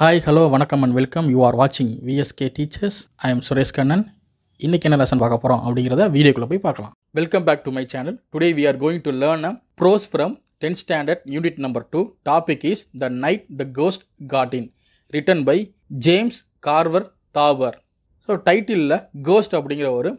hi hello வணக்கம் and welcome you are வாட்சிங் VSK teachers I am Suresh Kannan இன்றைக்கி என்ன லெசன் பார்க்க போகிறோம் அப்படிங்கிறத வீடியோக்குள்ளே போய் பார்க்கலாம் welcome back to my channel today we are going to learn a prose from tenth standard unit number two topic is the night the ghost got in written by James Grover Thurber so டைட்டிலில் ghost அப்படிங்கிற ஒரு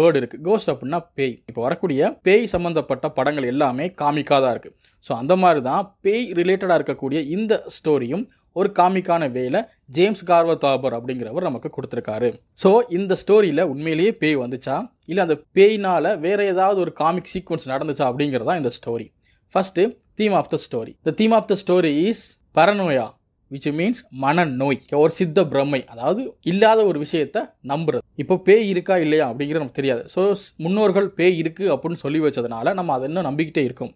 word இருக்குது cost அப்படின்னா பேய் இப்போ வரக்கூடிய பேய் சம்மந்தப்பட்ட படங்கள் எல்லாமே காமிக்காக தான் இருக்குது ஸோ அந்த மாதிரி தான் பேய் ரிலேட்டடாக இருக்கக்கூடிய இந்த ஸ்டோரியும் ஒரு காமிக்கான வேல ஜேம்ஸ் கார்வர் தாபர் அப்படிங்கிறவர் நமக்கு கொடுத்துருக்காரு ஸோ இந்த ஸ்டோரியில் உண்மையிலேயே பேய் வந்துச்சா இல்லை அந்த பேய்னால் வேறு ஏதாவது ஒரு காமிக் சீக்வன்ஸ் நடந்துச்சா அப்படிங்கிறதா இந்த story first theme of the story the theme of the story is paranoia which means மன நோய் ஒரு சித்த பிரமை அதாவது இல்லாத ஒரு விஷயத்த நம்புறது இப்போ பேய் இருக்கா இல்லையா அப்படிங்கிறது நமக்கு தெரியாது ஸோ முன்னோர்கள் பேய் இருக்குது அப்படின்னு சொல்லி வச்சதுனால நம்ம அதை இன்னும் நம்பிக்கிட்டே இருக்கும்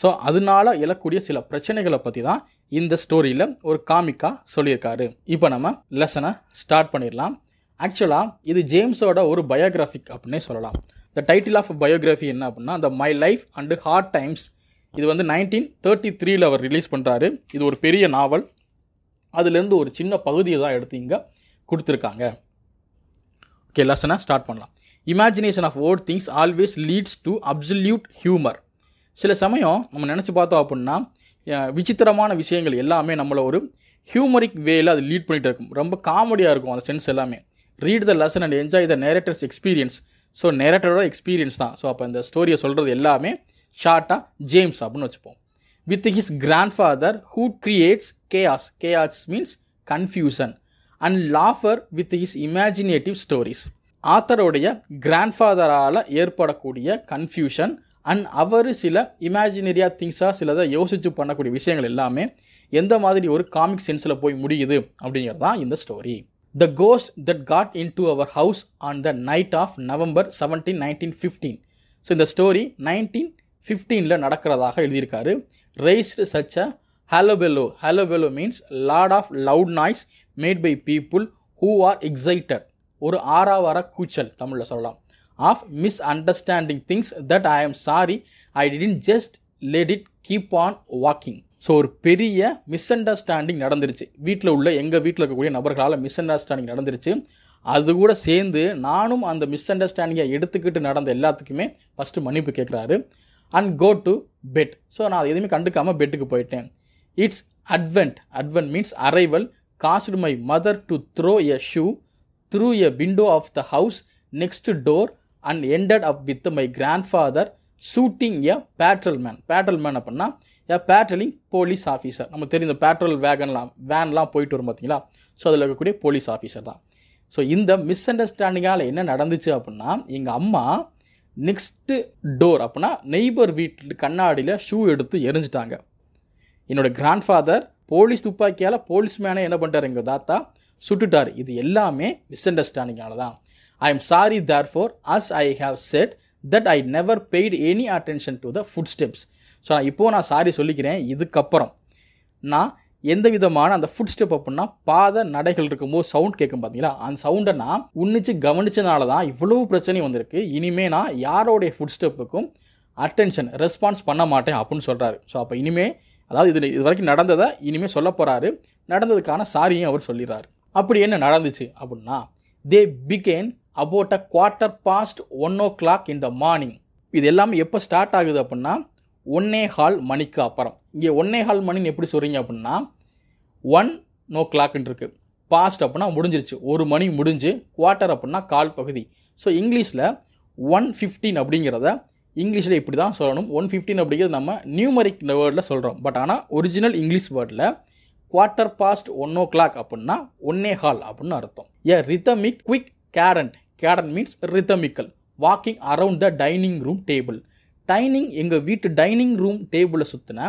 ஸோ அதனால எழக்கூடிய சில பிரச்சனைகளை பற்றி தான் இந்த ஸ்டோரியில் ஒரு காமிக்காக சொல்லியிருக்காரு இப்போ நம்ம லெசனை ஸ்டார்ட் பண்ணிடலாம் ஆக்சுவலாக இது ஜேம்ஸோட ஒரு பயோகிராஃபிக் அப்படின்னே சொல்லலாம் த டைட்டில் ஆஃப் பயோகிராஃபி என்ன அப்படின்னா the my life and hard times இது வந்து நைன்டீன் தேர்ட்டி த்ரீயில் அவர் ரிலீஸ் பண்ணுறாரு இது ஒரு பெரிய நாவல் அதுலேருந்து ஒரு சின்ன பகுதியை தான் எடுத்து இங்கே கொடுத்துருக்காங்க ஓகே லெசனை ஸ்டார்ட் பண்ணலாம் imagination of old things always leads to absolute humour சில சமயம் நம்ம நினச்சி பார்த்தோம் அப்படின்னா விசித்திரமான விஷயங்கள் எல்லாமே நம்மளை ஒரு ஹியூமரிக் வேயில் அது லீட் பண்ணிகிட்டு இருக்கும் ரொம்ப காமெடியாக இருக்கும் அந்த சென்ஸ் எல்லாமே read the lesson and enjoy the narrator's experience so நேரக்டரோட எக்ஸ்பீரியன்ஸ் தான் ஸோ அப்போ இந்த ஸ்டோரியை சொல்கிறது எல்லாமே ஷார்ட்டாக ஜேம்ஸ் அப்படின்னு வச்சுப்போம் with his grand father who creates chaos chaos means confusion and laughter with his imaginative stories ஆத்தருடைய கிராண்ட் ஃபாதரால் ஏற்படக்கூடிய கன்ஃபியூஷன் அண்ட் அவர் சில இமேஜினரியா திங்ஸாக சிலதை யோசித்து பண்ணக்கூடிய விஷயங்கள் எல்லாமே எந்த மாதிரி ஒரு காமிக் சென்ஸில் போய் முடியுது அப்படிங்கிறது தான் இந்த story the ghost that got in to our house on the night of November seventeen nineteen fifteen so இந்த ஸ்டோரி நைன்டீன் ஃபிஃப்டீனில் நடக்கிறதாக எழுதியிருக்காரு raised such a hullabaloo hullabaloo means lot of loud noise made by people who are excited ஒரு ஆறாவார கூச்சல் தமிழில் சொல்லலாம் of misunderstanding things that I am sorry I didn't just let it keep on walking so ஒரு பெரிய miss understanding நடந்துருச்சு வீட்டில் உள்ள எங்கள் வீட்டில் இருக்கக்கூடிய நபர்களால் மிஸ் அண்டர்ஸ்டாண்டிங் நடந்துருச்சு அது கூட சேர்ந்து நானும் அந்த மிஸ் அண்டர்ஸ்டாண்டிங்கை எடுத்துக்கிட்டு நடந்த எல்லாத்துக்குமே ஃபஸ்ட்டு மன்னிப்பு கேட்குறாரு and go to bed so நான் அதை எதுவுமே கண்டுக்காமல் பெட்டுக்கு போயிட்டேன் it's advent advent means arrival caused my mother to throw a shoe through a window of the house next door and ended up with my grand father shooting a patrol man patrol man அப்படின்னா a பேட்ரலிங் police officer நம்ம தெரிந்த பேட்ரல் patrol வேகன்லாம் வேன்லாம் போயிட்டு வரும் பார்த்தீங்களா so அதில் இருக்கக்கூடிய police officer தான் so இந்த மிஸ் அண்டர்ஸ்டாண்டிங்கால் என்ன நடந்துச்சு அப்படின்னா எங்கள் அம்மா நெக்ஸ்ட்டு டோர் அப்படின்னா நெய்பர் வீட்டில் கண்ணாடியில் ஷூ எடுத்து எரிஞ்சிட்டாங்க என்னோடய கிராண்ட் ஃபாதர் போலீஸ் துப்பாக்கியால் போலீஸ் மேனே என்ன பண்ணுறாரு எங்கள் தாத்தா சுட்டுட்டார் இது எல்லாமே மிஸ் அண்டர்ஸ்டாண்டிங்கால தான் I am sorry therefore as I have said that I never paid any attention to the foot steps so நான் இப்போது நான் சாரி சொல்லிக்கிறேன் இதுக்கப்புறம் நான் எந்த விதமான அந்த ஃபுட் ஸ்டெப் அப்படின்னா பாத நடைகள் இருக்கும்போது சவுண்ட் கேட்கும் பார்த்தீங்களா அந்த சவுண்டை நான் உன்னிச்சு கவனிச்சனால தான் இவ்வளவு பிரச்சனை வந்திருக்கு இனிமேல் நான் யாரோடைய ஃபுட் ஸ்டெப்புக்கும் அட்டென்ஷன் ரெஸ்பான்ஸ் பண்ண மாட்டேன் அப்படின்னு சொல்கிறாரு ஸோ அப்போ இனிமேல் அதாவது இது இது வரைக்கும் நடந்ததை இனிமேல் சொல்ல போகிறாரு நடந்ததுக்கான சாரியும் அவர் சொல்லிடுறாரு அப்படி என்ன நடந்துச்சு அப்படின்னா they began about a quarter past one o'clock in the morning இது எல்லாமே எப்போ ஸ்டார்ட் ஆகுது அப்படின்னா ஒன்னே ஹால் மணிக்கு அப்புறம் இங்கே ஒன்னே ஹால் மணின்னு எப்படி சொல்கிறீங்க அப்படின்னா ஒன் நோ கிளாக்குன்னு இருக்குது பாஸ்ட் அப்படின்னா முடிஞ்சிருச்சு ஒரு மணி முடிஞ்சு குவார்ட்டர் அப்படின்னா கால் பகுதி ஸோ இங்கிலீஷில் ஒன் ஃபிஃப்டீன் அப்படிங்கிறத இங்கிலீஷில் இப்படி தான் சொல்லணும் ஒன் ஃபிஃப்டீன் அப்படிங்கிறது நம்ம நியூமரிக் வேர்டில் சொல்கிறோம் பட் ஆனால் ஒரிஜினல் இங்கிலீஷ் வேர்டில் quarter past one o'clock அப்படின்னா ஒன்னே ஹால் அப்படின்னு அர்த்தம் a rhythmic quick cadenced cadence means rhythmical walking around the dining room table dining எங்கள் வீட்டு டைனிங் ரூம் டேபிளை சுற்றின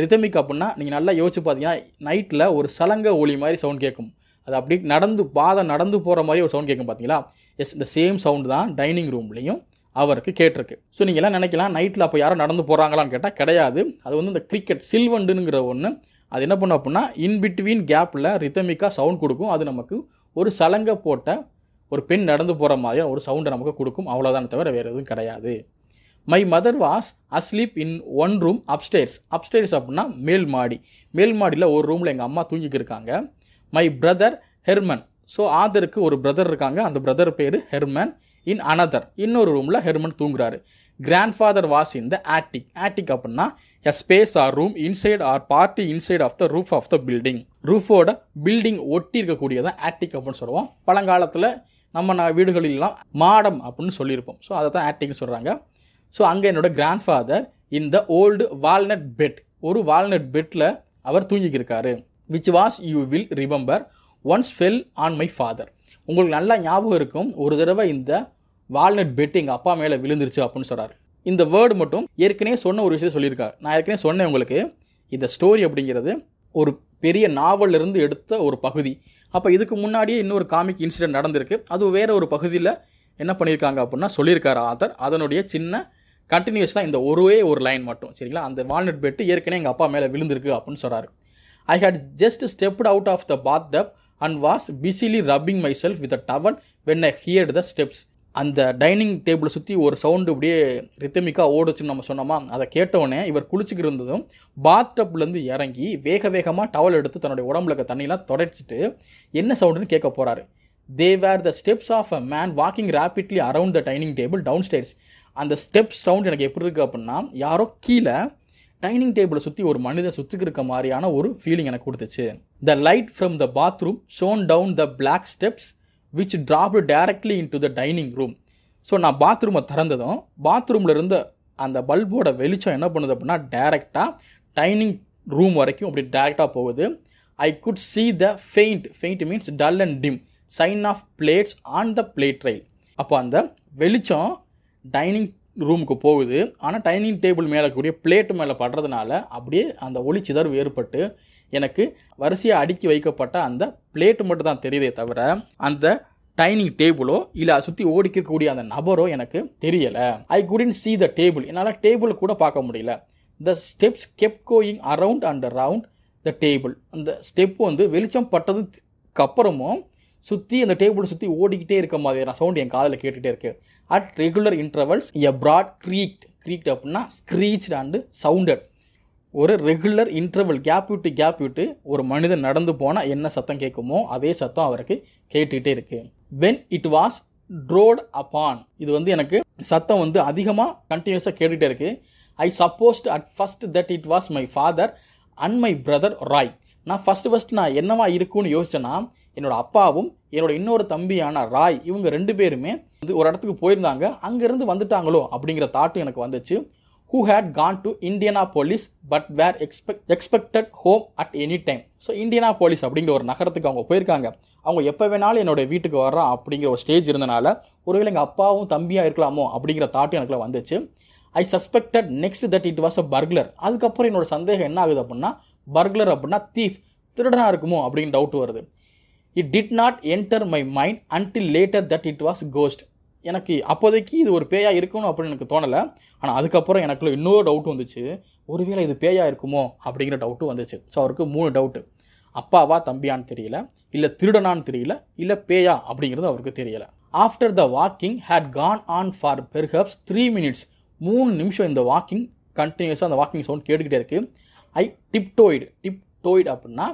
ரிதமிக் அப்படின்னா நீங்கள் நல்லா யோசிச்சு பார்த்தீங்கன்னா நைட்டில் ஒரு சலங்க ஒளி மாதிரி சவுண்ட் கேட்கும் அது அப்படி நடந்து பாதை நடந்து போகிற மாதிரி ஒரு சவுண்ட் கேட்கும் பார்த்தீங்களா எஸ் இந்த சேம் சவுண்டு தான் டைனிங் ரூம்லேயும் அவருக்கு கேட்டிருக்கு ஸோ நீங்கள் எல்லாம் நினைக்கலாம் நைட்டில் அப்போ யாரும் நடந்து போகிறாங்களான்னு கேட்டால் கிடையாது அது வந்து இந்த கிரிக்கெட் சில்வண்டுங்கிற ஒன்று அது என்ன பண்ணும் அப்படின்னா இன் பிட்வீன் கேப்பில் ரிதமிக்காக சவுண்ட் கொடுக்கும் அது நமக்கு ஒரு சலங்கை போட்ட ஒரு பெண் நடந்து போகிற மாதிரியும் ஒரு சவுண்டை நமக்கு கொடுக்கும் அவ்வளோதான் தவிர வேறு எதுவும் கிடையாது my mother was asleep in one room upstairs upstairs அப்படின்னா மேல் மாடி மேல் மாடியில் ஒரு ரூமில் எங்கள் அம்மா தூங்கிக்கு இருக்காங்க மை பிரதர் ஹெர்மன் ஸோ ஆதருக்கு ஒரு பிரதர் இருக்காங்க அந்த பிரதர் பேர் ஹெர்மன் இன் அனதர் இன்னொரு ரூமில் ஹெர்மன் தூங்குறாரு grand father was in the attic attic அப்படின்னா a space or room inside or party inside of the roof of the building ரூஃபோட பில்டிங் ஒட்டி இருக்கக்கூடியதான் ஆட்டிக் அப்படின்னு சொல்லுவோம் பழங்காலத்தில் நம்ம நான் வீடுகளிலெலாம் மாடம் அப்படின்னு சொல்லியிருப்போம் ஸோ அதை தான் ஆக்டிங் சொல்கிறாங்க ஸோ அங்கே என்னோடய grand father in the old walnut bed ஒரு வால்நட் பெட்டில் அவர் தூங்கிக்கிருக்காரு which was you will remember once fell on my father உங்களுக்கு நல்லா ஞாபகம் இருக்கும் ஒரு தடவை இந்த வால்நட் பெட் எங்கள் அப்பா மேலே விழுந்துருச்சு அப்படின்னு சொல்கிறார் இந்த வேர்டு மட்டும் ஏற்கனவே சொன்ன ஒரு விஷயத்தை சொல்லியிருக்காரு நான் ஏற்கனவே சொன்னேன் உங்களுக்கு இந்த ஸ்டோரி அப்படிங்கிறது ஒரு பெரிய நாவல் இருந்து எடுத்த ஒரு பகுதி அப்போ இதுக்கு முன்னாடியே இன்னொரு காமிக் இன்சிடென்ட் நடந்திருக்கு அது வேறு ஒரு பகுதியில் என்ன பண்ணியிருக்காங்க அப்படின்னா சொல்லியிருக்காரு ஆதர் அதனுடைய சின்ன கண்டினியூஸ் தான் இந்த ஒரே ஒரு லைன் மட்டும் சரிங்களா அந்த வால்நட் பெட்டு ஏற்கனவே எங்கள் அப்பா மேலே விழுந்திருக்கு அப்படின்னு சொல்கிறாரு I had just stepped out of the bath tub and was busily rubbing my self with a towel when I heard the steps அந்த டைனிங் டேபிளை சுற்றி ஒரு சவுண்டு அப்படியே ரித்தமிக்காக ஓடுச்சுன்னு நம்ம சொன்னோமா அதை கேட்டவுடனே இவர் குளிச்சுக்கிட்டு இருந்ததும் டப்லேருந்து இறங்கி வேக வேகமாக டவல் எடுத்து தன்னுடைய உடம்புல இருக்க தண்ணியெலாம் தொடச்சிட்டு என்ன சவுண்டுன்னு கேட்க போகிறாரு they were the steps of a man walking rapidly around the dining table down stairs அந்த ஸ்டெப்ஸ் சவுண்ட் எனக்கு எப்படி இருக்குது அப்படின்னா யாரோ கீழே டைனிங் டேபிளை சுற்றி ஒரு மனிதன் சுற்றிக்கு இருக்க மாதிரியான ஒரு ஃபீலிங் எனக்கு கொடுத்துச்சு the light from the bathroom shone down the black steps which dropped directly in to the dining room so நான் பாத்ரூமை திறந்ததும் பாத்ரூமில் இருந்த அந்த பல்போட வெளிச்சம் என்ன பண்ணுது அப்படின்னா டேரெக்டாக டைனிங் ரூம் வரைக்கும் அப்படி டேரெக்டாக போகுது I could see the faint faint means dull and dim shine of plates on the plate rail அப்போ அந்த வெளிச்சம் டைனிங் ரூமுக்கு போகுது ஆனால் டைனிங் டேபிள் மேலே கூடிய பிளேட்டு மேலே படுறதுனால அப்படியே அந்த ஒளி சிதறவு ஏற்பட்டு எனக்கு வரிசையாக அடுக்கி வைக்கப்பட்ட அந்த பிளேட்டு மட்டும் தான் தெரியுதே தவிர அந்த டைனிங் டேபிளோ இல்லை அதை சுற்றி ஓடிக்கக்கூடிய அந்த நபரோ எனக்கு தெரியலை I couldn't see the table என்னால் டேபிள் கூட பார்க்க முடியல the steps kept going around and around the table அந்த ஸ்டெப் வந்து வெளிச்சம் பட்டதுக்கு அப்புறமும் சுற்றி அந்த டேபிளை சுற்றி ஓடிக்கிட்டே இருக்க மாதிரியான சவுண்ட் என் காதில் கேட்டுகிட்டே இருக்குது at regular intervals a board creaked creaked அப்படின்னா ஸ்க்ரீச் அண்டு சவுண்டட் ஒரு ரெகுலர் இன்டர்வல் கேப் விட்டு கேப் விட்டு ஒரு மனிதன் நடந்து போனால் என்ன சத்தம் கேட்குமோ அதே சத்தம் அவருக்கு கேட்டுக்கிட்டே இருக்குது when it was trod upon இது வந்து எனக்கு சத்தம் வந்து அதிகமாக கண்டினியூஸாக கேட்டுகிட்டே இருக்குது I supposed at first that it was my father and my brother Roy நான் ஃபஸ்ட்டு ஃபஸ்ட் நான் என்னவா இருக்குன்னு யோசிச்சேன்னா என்னோடய அப்பாவும் என்னோட இன்னொரு தம்பியான ராய் இவங்க ரெண்டு பேருமே வந்து ஒரு இடத்துக்கு போயிருந்தாங்க அங்கேருந்து வந்துட்டாங்களோ அப்படிங்கிற தாட்டும் எனக்கு வந்துச்சு who had had to to police but were expect, expected home at any time so police அப்படிங்கிற ஒரு நகரத்துக்கு அவங்க போயிருக்காங்க அவங்க எப்போ வேணாலும் என்னோடய வீட்டுக்கு வர்றா அப்படிங்கிற ஒரு ஸ்டேஜ் இருந்தனால ஒருவேளை எங்கள் அப்பாவும் தம்பியாக இருக்கலாமோ அப்படிங்கிற தாட்டும் எனக்குள்ள வந்துச்சு I suspected next that it was a burglar அதுக்கப்புறம் என்னோட சந்தேகம் என்ன ஆகுது அப்படின்னா பர்க்லர் அப்படின்னா தீஃப் திருடனாக இருக்குமோ அப்படின்னு டவுட் வருது it did not enter my mind until later that it was ghost எனக்கு அப்போதைக்கு இது ஒரு பேயாக இருக்கணும் அப்படின்னு எனக்கு தோணலை ஆனால் அதுக்கப்புறம் எனக்குள்ள இன்னொரு டவுட் வந்துச்சு ஒருவேளை இது பேயாக இருக்குமோ அப்படிங்கிற டவுட்டும் வந்துச்சு ஸோ அவருக்கு மூணு டவுட்டு அப்பாவா தம்பியான்னு தெரியல இல்லை திருடனான்னு தெரியல இல்லை பேயா அப்படிங்கிறது அவருக்கு தெரியலை after the walking had gone on for perhaps three minutes மூணு நிமிஷம் இந்த வாக்கிங் கண்டினியூஸாக அந்த வாக்கிங் சவுண்ட் கேட்டுக்கிட்டே இருக்குது ஐ டிப்டோய்டு டிப்டோய்டு அப்படின்னா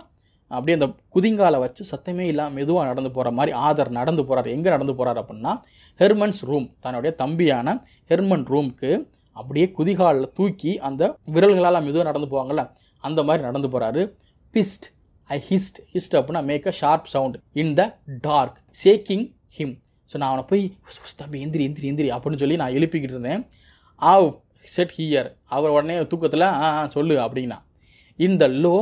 அப்படியே அந்த குதிங்கால வச்சு சத்தமே இல்லாமல் மெதுவாக நடந்து போகிற மாதிரி ஆதர் நடந்து போகிறார் எங்கே நடந்து போகிறார் அப்படின்னா ஹெர்மன்ஸ் ரூம் தன்னுடைய தம்பியான ஹெர்மன் ரூம்க்கு அப்படியே குதிகாலில் தூக்கி அந்த விரல்களால் மெதுவாக நடந்து போவாங்கள்ல அந்த மாதிரி நடந்து போகிறாரு பிஸ்ட் ஐ ஹிஸ்ட் ஹிஸ்ட் அப்படின்னா make a sharp sound in the dark shaking him so நான் அவனை போய் தம்பி எந்திரி எந்திரி எந்திரி அப்படின்னு சொல்லி நான் எழுப்பிக்கிட்டு இருந்தேன் ஆவ் செட் ஹியர் அவர் உடனே தூக்கத்தில் ஆ சொல்லு அப்படின்னா in the low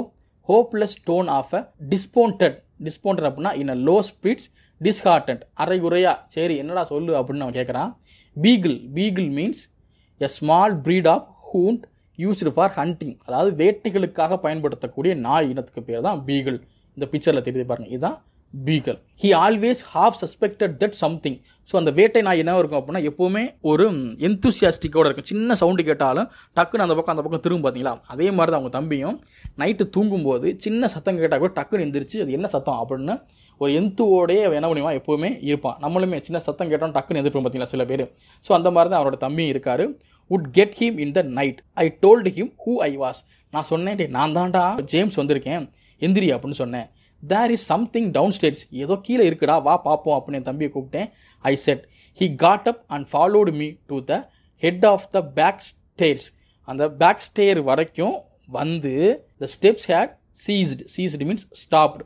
hopeless tone of a despondent despondent அப்படின்னா இன் அ லோ ஸ்பீட்ஸ் டிஸ்ஹார்டன்ட் அரைகுறையா சரி என்னடா சொல்லு அப்படின்னு அவன் கேட்குறான் beagle beagle means a small breed of hound used for hunting அதாவது வேட்டைகளுக்காக பயன்படுத்தக்கூடிய நாய் இனத்துக்கு பேர் தான் பீகிள் இந்த பிக்சரில் தெரியுது பாருங்கள் இதுதான் beagle he always have suspected that something so அந்த வேட்டை நான் என்ன இருக்கும் அப்படின்னா எப்போவுமே ஒரு எந்தூசியாஸ்டிக்கோடு இருக்கும் சின்ன சவுண்டு கேட்டாலும் டக்குன்னு அந்த பக்கம் அந்த பக்கம் திரும்ப பார்த்தீங்களா அதே மாதிரி தான் அவங்க தம்பியும் நைட்டு தூங்கும்போது சின்ன சத்தம் கேட்டால் கூட டக்குன்னு எந்திரிச்சு அது என்ன சத்தம் அப்படின்னு ஒரு எந்துவோடே என்ன பண்ணுவா எப்போவுமே இருப்பான் நம்மளுமே சின்ன சத்தம் கேட்டோம் டக்குன்னு எதிர்ப்போம் பார்த்தீங்களா சில பேர் ஸோ அந்த மாதிரி தான் அவரோட தம்பியும் இருக்கார் would get him in the night I told him who I was நான் சொன்னேன் நான் தான்டா ஜேம்ஸ் வந்திருக்கேன் எந்திரி அப்படின்னு சொன்னேன் there is something downstairs ஏதோ கீழே இருக்குடா வா பார்ப்போம் அப்படின்னு தம்பியை கூப்பிட்டேன் I said he got up and followed me to the head of the back stairs அந்த பேக் ஸ்டேர் வரைக்கும் வந்து the steps had ceased ceased means stopped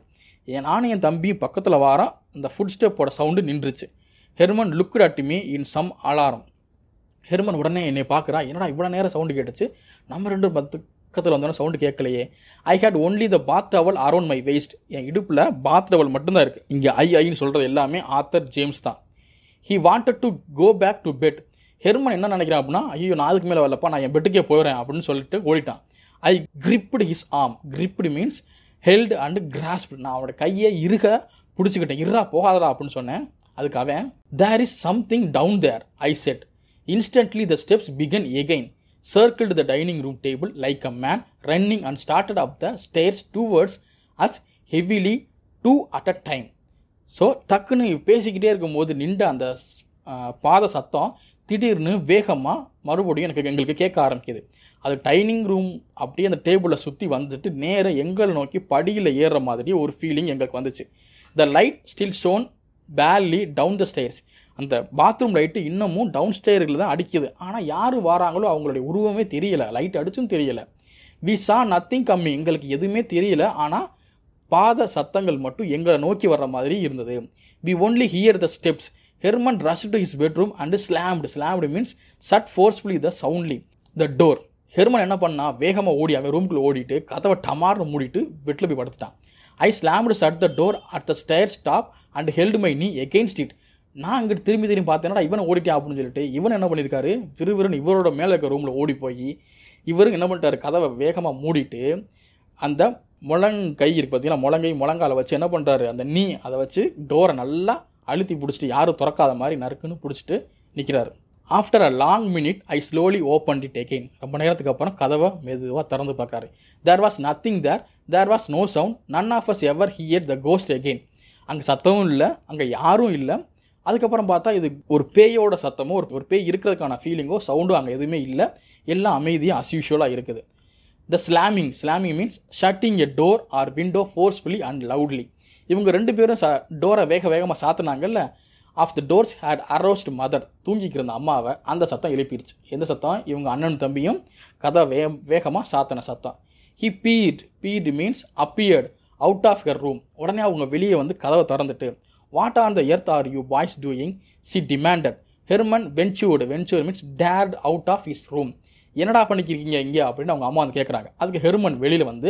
என் நானும் என் தம்பியும் பக்கத்தில் வாரம் அந்த ஃபுட் ஸ்டெப்போட சவுண்டு நின்றுச்சு Herman looked at me in some alarm Herman உடனே என்னை பார்க்குறா என்னடா இவ்வளோ நேரம் சவுண்டு கேட்டுச்சு நம்ம ரெண்டும் பத்து பக்கத்தில் வந்தோன்னா சவுண்டு கேட்கலையே I had only the bath towel around my waist என் இடுப்பில் பாத் டவல் மட்டும்தான் இருக்குது இங்கே ஐ ஐன்னு சொல்கிறது எல்லாமே ஆத்தர் ஜேம்ஸ் தான் he wanted to go back to bed Herman என்ன நினைக்கிறான் அப்படின்னா ஐயோ நான் அதுக்கு மேலே வரலப்பா நான் என் பெட்டுக்கே போயிடுறேன் அப்படின்னு சொல்லிட்டு ஓடிட்டான் I gripped his arm gripped means held and grasped நான் அவனோட கையை இருக பிடிச்சிக்கிட்டேன் இருறா போகாதடா அப்படின்னு சொன்னேன் அதுக்காக there is something down there I said instantly the steps began again the dining room table like a man running and and started the stairs to towards us heavily two at a time so டக்குன்னு பேசிக்கிட்டே இருக்கும்போது நின்ற அந்த பாத சத்தம் திடீர்னு வேகமாக மறுபடியும் எனக்கு எங்களுக்கு கேட்க ஆரம்பிக்குது அது டைனிங் ரூம் அப்படியே அந்த டேபிளை சுற்றி வந்துட்டு நேராக எங்களை நோக்கி படியில் ஏறுற மாதிரி ஒரு ஃபீலிங் எங்களுக்கு வந்துச்சு the light still stone barely down the stairs அந்த பாத்ரூம் லைட்டு இன்னமும் டவுன் ஸ்டேயரில் தான் அடிக்குது ஆனால் யார் வராங்களோ அவங்களுடைய உருவமே தெரியலை லைட் அடிச்சும் தெரியலை வி சா நத்திங் கம்மி எங்களுக்கு எதுவுமே தெரியல ஆனால் பாத சத்தங்கள் மட்டும் எங்களை நோக்கி வர்ற மாதிரி இருந்தது we only hear the steps Herman rush to his bedroom and slammed slammed means shut forcefully the soundly the door Herman என்ன பண்ணா வேகமாக ஓடி அவன் ரூம்குள்ளே ஓடிட்டு கதவை டமார்னு மூடிட்டு பெட்டில் போய் படுத்துட்டான் I slammed shut the door at the stair stop and held my knee against it நான் அங்கிட்டு திரும்பி திரும்பி பார்த்தேன்னா இவனை ஓடிட்டேன் அப்படின்னு சொல்லிட்டு இவன் என்ன பண்ணியிருக்காரு திருவிரன் இவரோட மேலே இருக்க ரூமில் ஓடி போய் இவருக்கு என்ன பண்ணிட்டாரு கதவை வேகமாக மூடிட்டு அந்த முழங்கை இருக்குது பார்த்தீங்கன்னா முழங்கை முழங்கால வச்சு என்ன பண்ணுறாரு அந்த நீ அதை வச்சு டோரை நல்லா அழுத்தி பிடிச்சிட்டு யாரும் திறக்காத மாதிரி நறுக்குன்னு பிடிச்சிட்டு நிற்கிறாரு after a long minute I slowly open it again ரொம்ப நேரத்துக்கு அப்புறம் கதவை மெதுவாக திறந்து பார்க்குறாரு there was nothing there there was no sound none of us ever hear the ghost again அங்கே சத்தமும் இல்லை அங்கே யாரும் இல்லை அதுக்கப்புறம் பார்த்தா இது ஒரு பேயோட சத்தமோ ஒரு ஒரு பேய் இருக்கிறதுக்கான ஃபீலிங்கோ சவுண்டும் அங்கே எதுவுமே இல்லை எல்லாம் அமைதியாக அஸ்யூஷுவலாக இருக்குது the slamming slamming means shutting a door or window forcefully and loudly இவங்க ரெண்டு பேரும் ச டோரை வேக வேகமாக சாத்தினாங்கல்ல of the doors had aroused mother தூங்கிக்கிருந்த அம்மாவை அந்த சத்தம் எழுப்பிடுச்சு எந்த சத்தம் இவங்க அண்ணன் தம்பியும் கதை வே வேகமாக சாத்தின சத்தம் he peered peered means appeared out of her room உடனே அவங்க வெளியே வந்து கதவை திறந்துட்டு what on the earth are you boys doing she demanded Herman ventured venture means dared out of his room என்னடா பண்ணிக்கிறீங்க இங்கே அப்படின்னு அவங்க அம்மா வந்து கேட்குறாங்க அதுக்கு ஹெர்மன் வெளியில் வந்து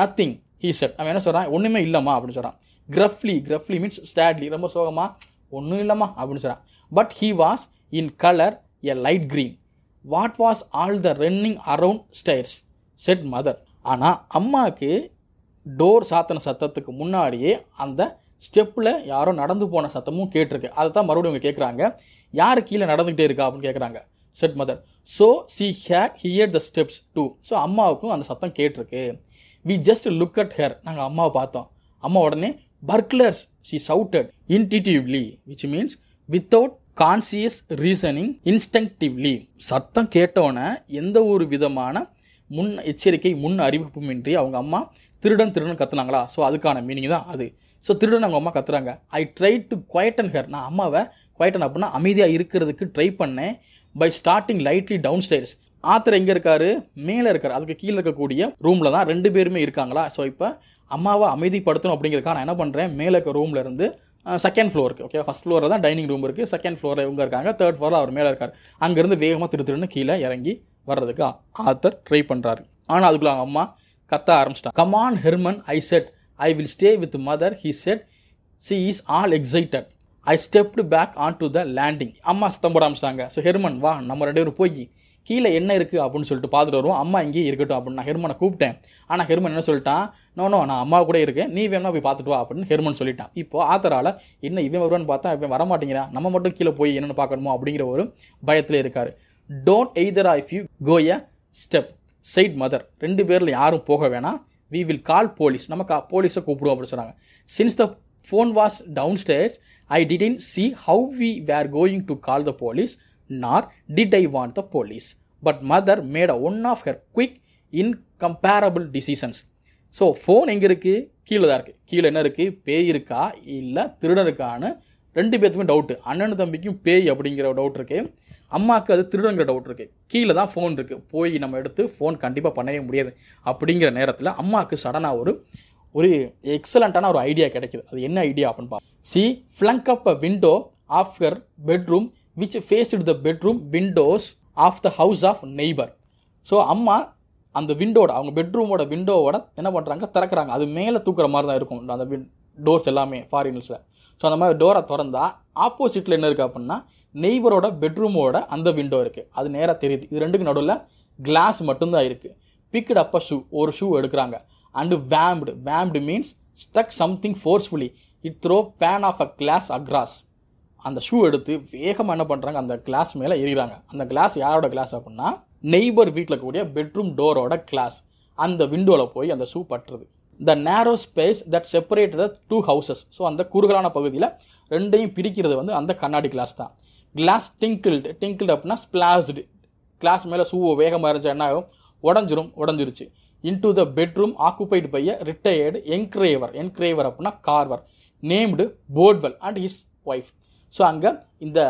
நத்திங் ஹீ செட் அவன் என்ன சொல்கிறான் ஒன்றுமே இல்லைம்மா அப்படின்னு சொல்கிறான் கிரஃப்லி கிரஃப்லி மீன்ஸ் ஸ்டாட்லி ரொம்ப சோகமாக ஒன்றும் இல்லைம்மா அப்படின்னு சொல்கிறான் but he was in colour a light green what was all the running around stairs said mother ஆனால் அம்மாவுக்கு டோர் சாத்தன சத்தத்துக்கு முன்னாடியே அந்த ஸ்டெப்பில் யாரோ நடந்து போன சத்தமும் கேட்டிருக்கு அதை தான் மறுபடியும் இவங்க கேட்குறாங்க யார் கீழே நடந்துக்கிட்டே இருக்கா அப்படின்னு கேட்குறாங்க said mother so she had hear the steps too so அம்மாவுக்கும் அந்த சத்தம் கேட்டிருக்கு we just look at her நாங்கள் அம்மாவை பார்த்தோம் அம்மா உடனே burglars she shouted intuitively which means without conscious reasoning instinctively சத்தம் கேட்டோன்னே எந்த ஒரு விதமான முன் எச்சரிக்கை முன் அறிவிப்புமின்றி அவங்க அம்மா திருடன் திருடன் கத்துனாங்களா ஸோ அதுக்கான மீனிங் தான் அது ஸோ திருடன் அவங்க அம்மா கத்துறாங்க I try to quieten her நான் அம்மாவை குவைட்டன் அப்படின்னா அமைதியாக இருக்கிறதுக்கு ட்ரை பண்ணேன் by starting lightly down stairs author எங்கே இருக்காரு மேலே இருக்கார் அதுக்கு கீழே இருக்கக்கூடிய ரூமில் தான் ரெண்டு பேருமே இருக்காங்களா ஸோ இப்போ அம்மாவை அமைதிப்படுத்தணும் அப்படிங்கிறக்கா நான் என்ன பண்ணுறேன் மேலே இருக்க ரூமில் இருந்து செகண்ட் ஃப்ளோருக்கு ஓகே ஃபஸ்ட் ஃப்ளோரில் தான் டைனிங் ரூம் இருக்குது செகண்ட் ஃப்ளோரில் இவங்க இருக்காங்க தேர்ட் ஃப்ளோரில் அவர் மேலே இருக்கார் அங்கேருந்து வேகமாக திரு திருன்னு கீழே இறங்கி வர்றதுக்கு ஆத்தர் ட்ரை பண்ணுறாரு ஆனால் அதுக்குள்ள அவங்க அம்மா கத்த ஆரம்பிச்சிட்டாங்க come on Herman I said I will stay with mother he said she is all excited I stepped back onto the landing அம்மா சத்தம் போட ஆரம்பிச்சிட்டாங்க ஸோ ஹெர்மன் வா நம்ம ரெண்டு பேரும் போய் கீழே என்ன இருக்குது அப்படின்னு சொல்லிட்டு பார்த்துட்டு வருவோம் அம்மா இங்கேயே இருக்கட்டும் அப்படின்னு நான் ஹெர்மனை கூப்பிட்டேன் ஆனால் ஹெர்மன் என்ன சொல்லிட்டான் நோனோ நான் அம்மா கூட இருக்கேன் நீ வேணா போய் பார்த்துட்டு வா அப்படின்னு ஹெர்மன் சொல்லிட்டான் இப்போ ஆத்தரால் என்ன இவன் வருவான்னு பார்த்தா இவன் வரமாட்டேங்கிறான் நம்ம மட்டும் கீழே போய் என்னென்னு பார்க்கணுமோ அப்படிங்கிற ஒரு பயத்தில் இருக்கார் don't either of you go a step said mother ரெண்டு பேரில் யாரும் போக வேணாம் வி வில் கால் போலீஸ் நம்ம கா போலீஸை கூப்பிடுவோம் அப்படின்னு சொன்னாங்க since the phone was downstairs I didn't see how we were going to call the police nor did I want the police but mother made a one of her quick incomparable decisions so phone எங்கே இருக்குது கீழே தான் இருக்குது கீழே என்ன இருக்குது பேய் இருக்கா இல்லை திருடன் ரெண்டு பேர்த்துக்கும் டவுட்டு அண்ணன் தம்பிக்கும் பேய் அப்படிங்கிற டவுட் இருக்குது அம்மாவுக்கு அது திருடங்கிற டவுட் இருக்குது கீழே தான் ஃபோன் இருக்குது போய் நம்ம எடுத்து ஃபோன் கண்டிப்பாக பண்ணவே முடியாது அப்படிங்கிற நேரத்தில் அம்மாவுக்கு சடனாக ஒரு ஒரு எக்ஸலண்ட்டான ஒரு ஐடியா கிடைக்குது அது என்ன ஐடியா அப்படின்னு பார்ப்போம் she flung up a window of her bedroom which faced the bedroom windows of the house of neighbour so அம்மா அந்த விண்டோட அவங்க பெட்ரூமோட விண்டோவோட என்ன பண்ணுறாங்க திறக்கிறாங்க அது மேலே தூக்குற மாதிரி தான் இருக்கும் அந்த டோர்ஸ் எல்லாமே ஃபாரினர்ஸில் ஸோ அந்த மாதிரி டோரை திறந்தால் ஆப்போசிட்டில் என்ன இருக்குது அப்படின்னா நெய்பரோட பெட்ரூமோட அந்த விண்டோ இருக்குது அது நேராக தெரியுது இது ரெண்டுக்கு நடுவில் கிளாஸ் மட்டும்தான் இருக்குது பிக்டு அப்போ ஷூ ஒரு ஷூ எடுக்கிறாங்க and whammed whammed means struck something forcefully it through pane of a glass across அந்த ஷூ எடுத்து வேகமாக என்ன பண்ணுறாங்க அந்த கிளாஸ் மேலே எறிகிறாங்க அந்த கிளாஸ் யாரோட கிளாஸ் அப்படின்னா நெய்பர் வீட்டில் கூடிய பெட்ரூம் டோரோட கிளாஸ் அந்த விண்டோவில் போய் அந்த ஷூ பட்டுறது the narrow space that separate the two houses so அந்த குறுகலான பகுதியில் ரெண்டையும் பிரிக்கிறது வந்து அந்த கண்ணாடி கிளாஸ் தான் கிளாஸ் டிங்கிள்டு டிங்கிள்டு அப்படின்னா ஸ்பிளாஸ்டு கிளாஸ் மேலே சூவை வேகமாக இருந்துச்சு என்ன ஆகும் உடஞ்சிரும் உடஞ்சிருச்சு into the bedroom occupied by a retired engraver engraver அப்படின்னா carver named Bodwell and his wife so அங்கே இந்த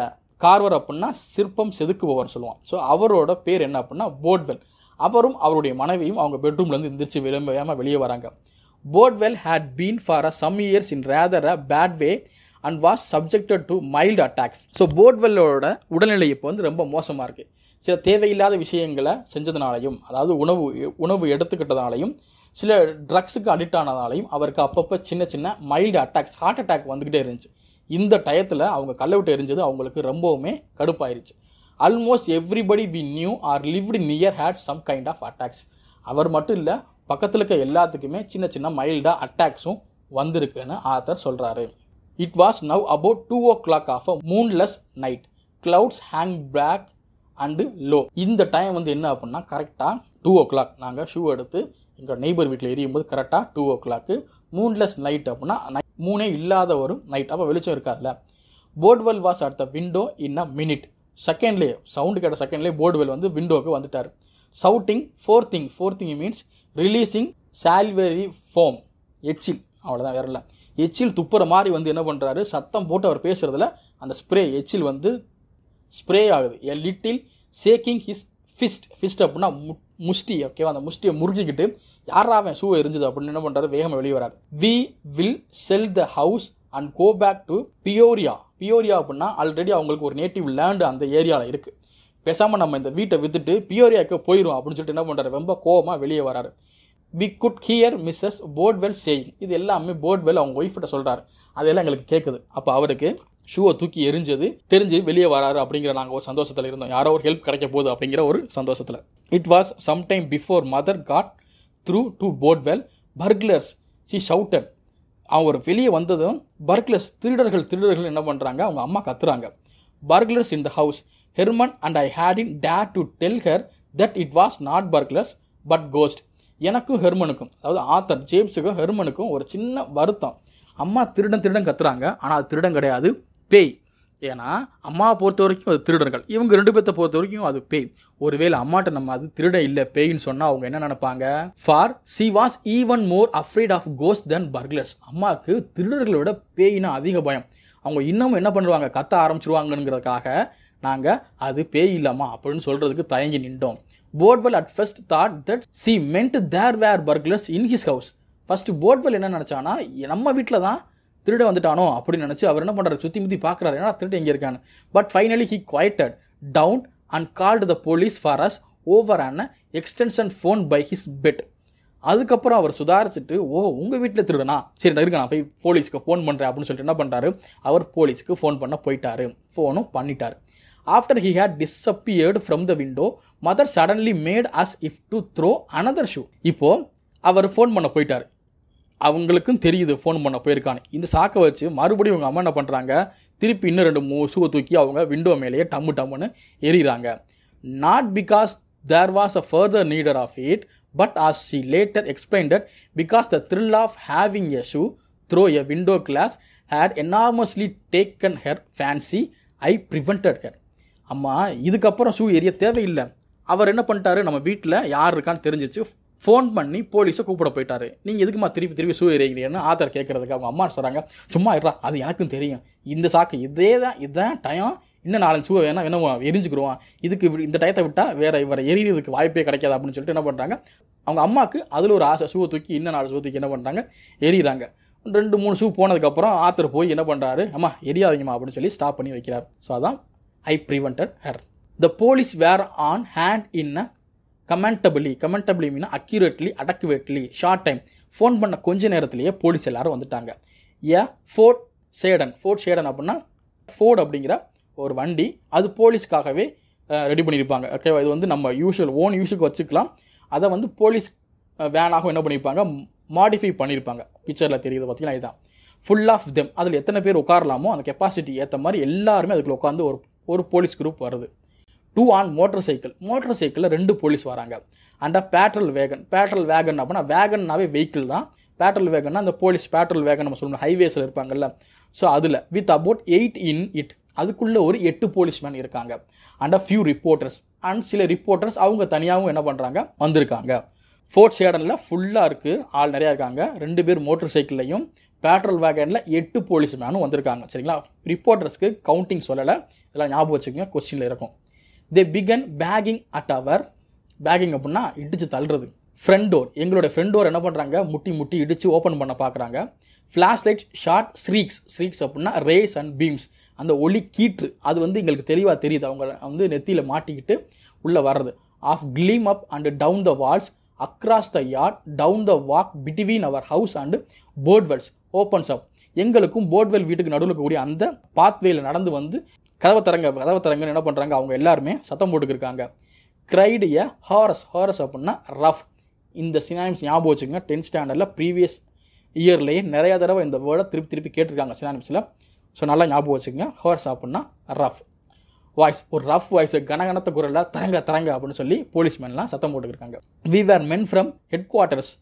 கார்வர் அப்படின்னா சிற்பம் செதுக்குபவர் சொல்லுவான் ஸோ அவரோட பேர் என்ன அப்படின்னா போர்ட்வெல் அவரும் அவருடைய மனைவியும் அவங்க பெட்ரூம்லேருந்து எந்திரிச்சு விளம்பரமாக வெளியே வராங்க had been for a some years in rather a bad way and was subjected to mild attacks so போர்ட்வெல்லோட உடல்நிலை இப்போ வந்து ரொம்ப மோசமாக இருக்குது சில தேவையில்லாத விஷயங்களை செஞ்சதுனாலையும் அதாவது உணவு உணவு எடுத்துக்கிட்டதாலையும் சில ட்ரக்ஸுக்கு அடிக்ட் ஆனதாலையும் அவருக்கு அப்பப்போ சின்ன சின்ன மைல்டு அட்டாக்ஸ் ஹார்ட் அட்டாக் வந்துக்கிட்டே இருந்துச்சு இந்த டயத்தில் அவங்க கல்லை விட்டு எரிஞ்சது அவங்களுக்கு ரொம்பவுமே கடுப்பாயிருச்சு almost everybody we knew or lived near had some kind of attacks அவர் மட்டும் இல்லை பக்கத்தில் இருக்க எல்லாத்துக்குமே சின்ன சின்ன மைல்டாக அட்டாக்ஸும் வந்திருக்குன்னு ஆத்தர் சொல்கிறாரு it was now about two o'clock of a moonless night clouds hang back and low இந்த டைம் வந்து என்ன அப்படின்னா கரெக்டாக டூ ஓ கிளாக் நாங்கள் ஷூ எடுத்து எங்கள் நெய்பர் வீட்டில் எரியும் போது கரெக்டாக two o'clock moonless night அப்படின்னா நைட் மூணே இல்லாத ஒரு நைட் அப்போ வெளிச்சம் இருக்காதுல்ல Bodwell was at the window in a minute செகண்ட்லேயே சவுண்டு கேட்ட செகண்ட்லேயே போர்ட்வெல் வந்து விண்டோவுக்கு வந்துட்டார் shouting ஃபோர்த்திங் ஃபோர்த்திங் means releasing salivary foam எச்சில் அவ்வளோதான் வேற இல்லை எச்சில் துப்புற மாதிரி வந்து என்ன பண்ணுறாரு சத்தம் போட்டு அவர் பேசுகிறதுல அந்த ஸ்ப்ரே எச்சில் வந்து ஸ்ப்ரே ஆகுது a little shaking his fist fist அப்படின்னா மு முஷ்டி ஓகேவா அந்த முஷ்டியை முறுக்கிக்கிட்டு யாராவது அவன் ஷூ எரிஞ்சது அப்படின்னு என்ன பண்ணுறாரு வேகமாக வெளியே வராது we will sell the house and go back to Peoria Peoria அப்படின்னா ஆல்ரெடி அவங்களுக்கு ஒரு நேட்டிவ் லேண்டு அந்த ஏரியாவில் இருக்குது பேசாமல் நம்ம இந்த வீட்டை வித்துட்டு பியோரியாவுக்கு போயிடும் அப்படின்னு சொல்லிட்டு என்ன பண்ணுறாரு ரொம்ப கோபமாக வெளியே வராரு we could hear Mrs Bodwell saying இது எல்லாமே போர்ட்வெல் அவங்க ஒய்ஃப்கிட்ட சொல்கிறார் அதெல்லாம் எங்களுக்கு கேட்குது அப்போ அவருக்கு ஷூவை தூக்கி எரிஞ்சது தெரிஞ்சு வெளியே வராரு அப்படிங்கிற நாங்கள் ஒரு சந்தோஷத்தில் இருந்தோம் யாரோ ஒரு ஹெல்ப் கிடைக்க போகுது அப்படிங்கிற ஒரு சந்தோஷத்தில் it was sometime before mother got through to Bodwell burglars she shouted அவங்க ஒரு வெளியே வந்ததும் பர்க்லர்ஸ் திருடர்கள் திருடர்கள் என்ன பண்ணுறாங்க அவங்க அம்மா கத்துறாங்க burglars in the house Herman and I hadn't in dare to tell her that it was not burglars but ghost எனக்கும் ஹெர்மனுக்கும் அதாவது ஆத்தர் ஜேம்ஸுக்கும் ஹெர்மனுக்கும் ஒரு சின்ன வருத்தம் அம்மா திருடன் திருடன் கத்துறாங்க ஆனால் அது திருடன் கிடையாது பேய் ஏன்னா அம்மாவை பொறுத்த வரைக்கும் அது திருடர்கள் இவங்க ரெண்டு பேர்த்த பொறுத்த வரைக்கும் அது பேய் ஒருவேளை அம்மாட்ட நம்ம அது திருட இல்லை பேயின்னு சொன்னால் அவங்க என்ன நினைப்பாங்க for she was even more afraid of ghost then burglars அம்மாவுக்கு திருடர்களோட விட பேயினா அதிக பயம் அவங்க இன்னமும் என்ன பண்ணுவாங்க கத்த ஆரம்பிச்சிருவாங்கங்கிறதுக்காக நாங்கள் அது பேய் இல்லாமா அப்படின்னு சொல்கிறதுக்கு தயங்கி நின்றோம் Bodwell at first thought that she meant there were burglars in his house first Bodwell என்ன நினச்சானா நம்ம வீட்டில் தான் திருட வந்துட்டானோ அப்படின்னு நினச்சி அவர் என்ன பண்ணுறாரு சுற்றி முற்றி பார்க்குறாரு ஏன்னா திருட்டு எங்கே இருக்கான்னு but finally he quieted down and called the police for us over an extension phone by his bed அதுக்கப்புறம் அவர் சுதாரிச்சுட்டு ஓ உங்கள் வீட்டில் திருடனா சரி நான் இருக்கா நான் போய் போலீஸ்க்கு ஃபோன் பண்ணுறேன் அப்படின்னு சொல்லிட்டு என்ன பண்ணுறாரு அவர் போலீஸ்க்கு ஃபோன் பண்ண போயிட்டாரு ஃபோனும் பண்ணிட்டார் after he had disappeared from the window mother suddenly made as if to throw another shoe இப்போது அவர் ஃபோன் பண்ண போயிட்டார் அவங்களுக்கும் தெரியுது ஃபோன் பண்ண போயிருக்கானு இந்த சாக்கை வச்சு மறுபடியும் இவங்க அம்மா என்ன பண்ணுறாங்க திருப்பி இன்னும் ரெண்டு மூ ஷூவை தூக்கி அவங்க விண்டோ மேலேயே டம்மு டம்முன்னு எறிகிறாங்க not because there was a further need of it but as she later explained because the thrill of having a shoe through a window glass had enormously taken her fancy I prevented her அம்மா இதுக்கப்புறம் shoe எரிய தேவையில்லை அவர் என்ன பண்ணிட்டாரு நம்ம வீட்டில் யார் இருக்கான்னு தெரிஞ்சிச்சு ஃபோன் பண்ணி போலீஸை கூப்பிட போயிட்டாரு நீங்கள் எதுக்குமா திருப்பி திருப்பி ஷூ எறிகிறீங்கன்னு ஆத்தர் கேட்குறதுக்கு அவங்க அம்மா சொல்கிறாங்க சும்மா இருறா அது எனக்கும் தெரியும் இந்த சாக்கு இதே தான் இதுதான் டைம் இன்னும் நாலஞ்சு சூவை வேணால் வேணும் எரிஞ்சுக்கிடுவான் இதுக்கு இந்த டயத்தை விட்டால் வேறு இவரை எரியறதுக்கு வாய்ப்பே கிடைக்காது அப்படின்னு சொல்லிட்டு என்ன பண்ணுறாங்க அவங்க அம்மாவுக்கு அதில் ஒரு ஆசை ஷூவை தூக்கி இன்னும் நாலு ஷூவை தூக்கி என்ன பண்ணுறாங்க எரியிறாங்க ரெண்டு மூணு ஷூ போனதுக்கப்புறம் ஆத்தர் போய் என்ன பண்ணுறாரு அம்மா எரியாதீங்கம்மா அப்படின்னு சொல்லி ஸ்டாப் பண்ணி வைக்கிறார் ஸோ அதான் I prevented her the police were on hand in a commendably commendably mean accurately adequately short time phone பண்ண கொஞ்ச நேரத்திலேயே போலீஸ் எல்லாரும் வந்துட்டாங்க a Ford sedan Ford sedan அப்படின்னா ஃபோர்ட் அப்படிங்கிற ஒரு வண்டி அது போலீஸ்க்காகவே ரெடி பண்ணியிருப்பாங்க ஓகேவா இது வந்து நம்ம யூஷுவல் ஓன் யூஸுக்கு வச்சுக்கலாம் அதை வந்து போலீஸ் வேனாகவும் என்ன பண்ணியிருப்பாங்க மாடிஃபை பண்ணியிருப்பாங்க பிக்சரில் தெரியுது பார்த்தீங்கன்னா இதுதான் ஃபுல் ஆஃப் தெம் அதில் எத்தனை பேர் உட்காரலாமோ அந்த கெப்பாசிட்டி ஏற்ற மாதிரி எல்லாருமே அதுக்குள்ளே உட்காந்து ஒரு ஒரு போலீஸ் குரூப் வருது டூ ஆன் மோட்டர் சைக்கிள் மோட்டர் சைக்கிளில் ரெண்டு போலீஸ் வராங்க அந்த பேட்ரல் வேகன் பேட்ரல் வேகன் அப்படின்னா வேகன்னாவே வெஹிக்கிள் தான் பேட்ரல் வேகன்னா அந்த போலீஸ் பேட்ரல் வேகன் நம்ம சொல்லணும் ஹைவேஸில் இருப்பாங்கல்ல ஸோ அதில் with about eight in it அதுக்குள்ளே ஒரு எட்டு போலீஸ்மேன் இருக்காங்க and a few reporters and சில ரிப்போர்ட்டர்ஸ் அவங்க தனியாகவும் என்ன பண்ணுறாங்க வந்திருக்காங்க ஃபோர்ட் சேடனில் ஃபுல்லாக இருக்குது ஆள் நிறையா இருக்காங்க ரெண்டு பேர் மோட்டர் சைக்கிள்லையும் பேட்ரல் வேகனில் எட்டு போலீஸ்மேனும் வந்திருக்காங்க சரிங்களா ரிப்போர்ட்டர்ஸ்க்கு கவுண்டிங் சொல்லலை இதெல்லாம் ஞாபகம் வச்சுக்கோங்க கொஸ்டினில் இருக்கும் தே begin bagging at our bagging அப்படின்னா இடித்து தள்ளுறது ஃப்ரண்ட் டோர் எங்களுடைய ஃப்ரெண்ட் டோர் என்ன பண்ணுறாங்க முட்டி முட்டி இடித்து ஓப்பன் பண்ண பார்க்குறாங்க ஃப்ளாஷ் லைட் ஷார்ட் ஸ்ரீக்ஸ் ஸ்ரீக்ஸ் அப்படின்னா ரேஸ் அண்ட் பீம்ஸ் அந்த ஒளி கீற்று அது வந்து எங்களுக்கு தெளிவாக தெரியுது அவங்க வந்து நெத்தியில் மாட்டிக்கிட்டு உள்ளே வர்றது of gleam up and down the walls across the yard down the walk between our house and Bodwell's opens up எங்களுக்கும் போர்ட்வெல் வீட்டுக்கு நடுவில் இருக்கக்கூடிய அந்த பாத்வேயில் நடந்து வந்து கதவை தரங்க கதவை தரங்கன்னு என்ன பண்ணுறாங்க அவங்க எல்லாருமே சத்தம் போட்டுக்கிருக்காங்க கிரைடிய ஹாரஸ் ஹாரஸ் அப்படின்னா ரஃப் இந்த சினானிம்ஸ் ஞாபகம் வச்சுக்கோங்க டென்த் ஸ்டாண்டர்டில் ப்ரீவியஸ் இயர்லேயே நிறைய தடவை இந்த வேர்டை திருப்பி திருப்பி கேட்டிருக்காங்க சினானிம்ஸில் ஸோ நல்லா ஞாபகம் வச்சுக்கோங்க ஹாரஸ் அப்படின்னா ரஃப் வாய்ஸ் ஒரு ரஃப் வாய்ஸ் கனகனத்த குரலில் தரங்க தரங்க அப்படின்னு சொல்லி போலீஸ்மேன்லாம் சத்தம் போட்டுருக்காங்க we were men from headquarters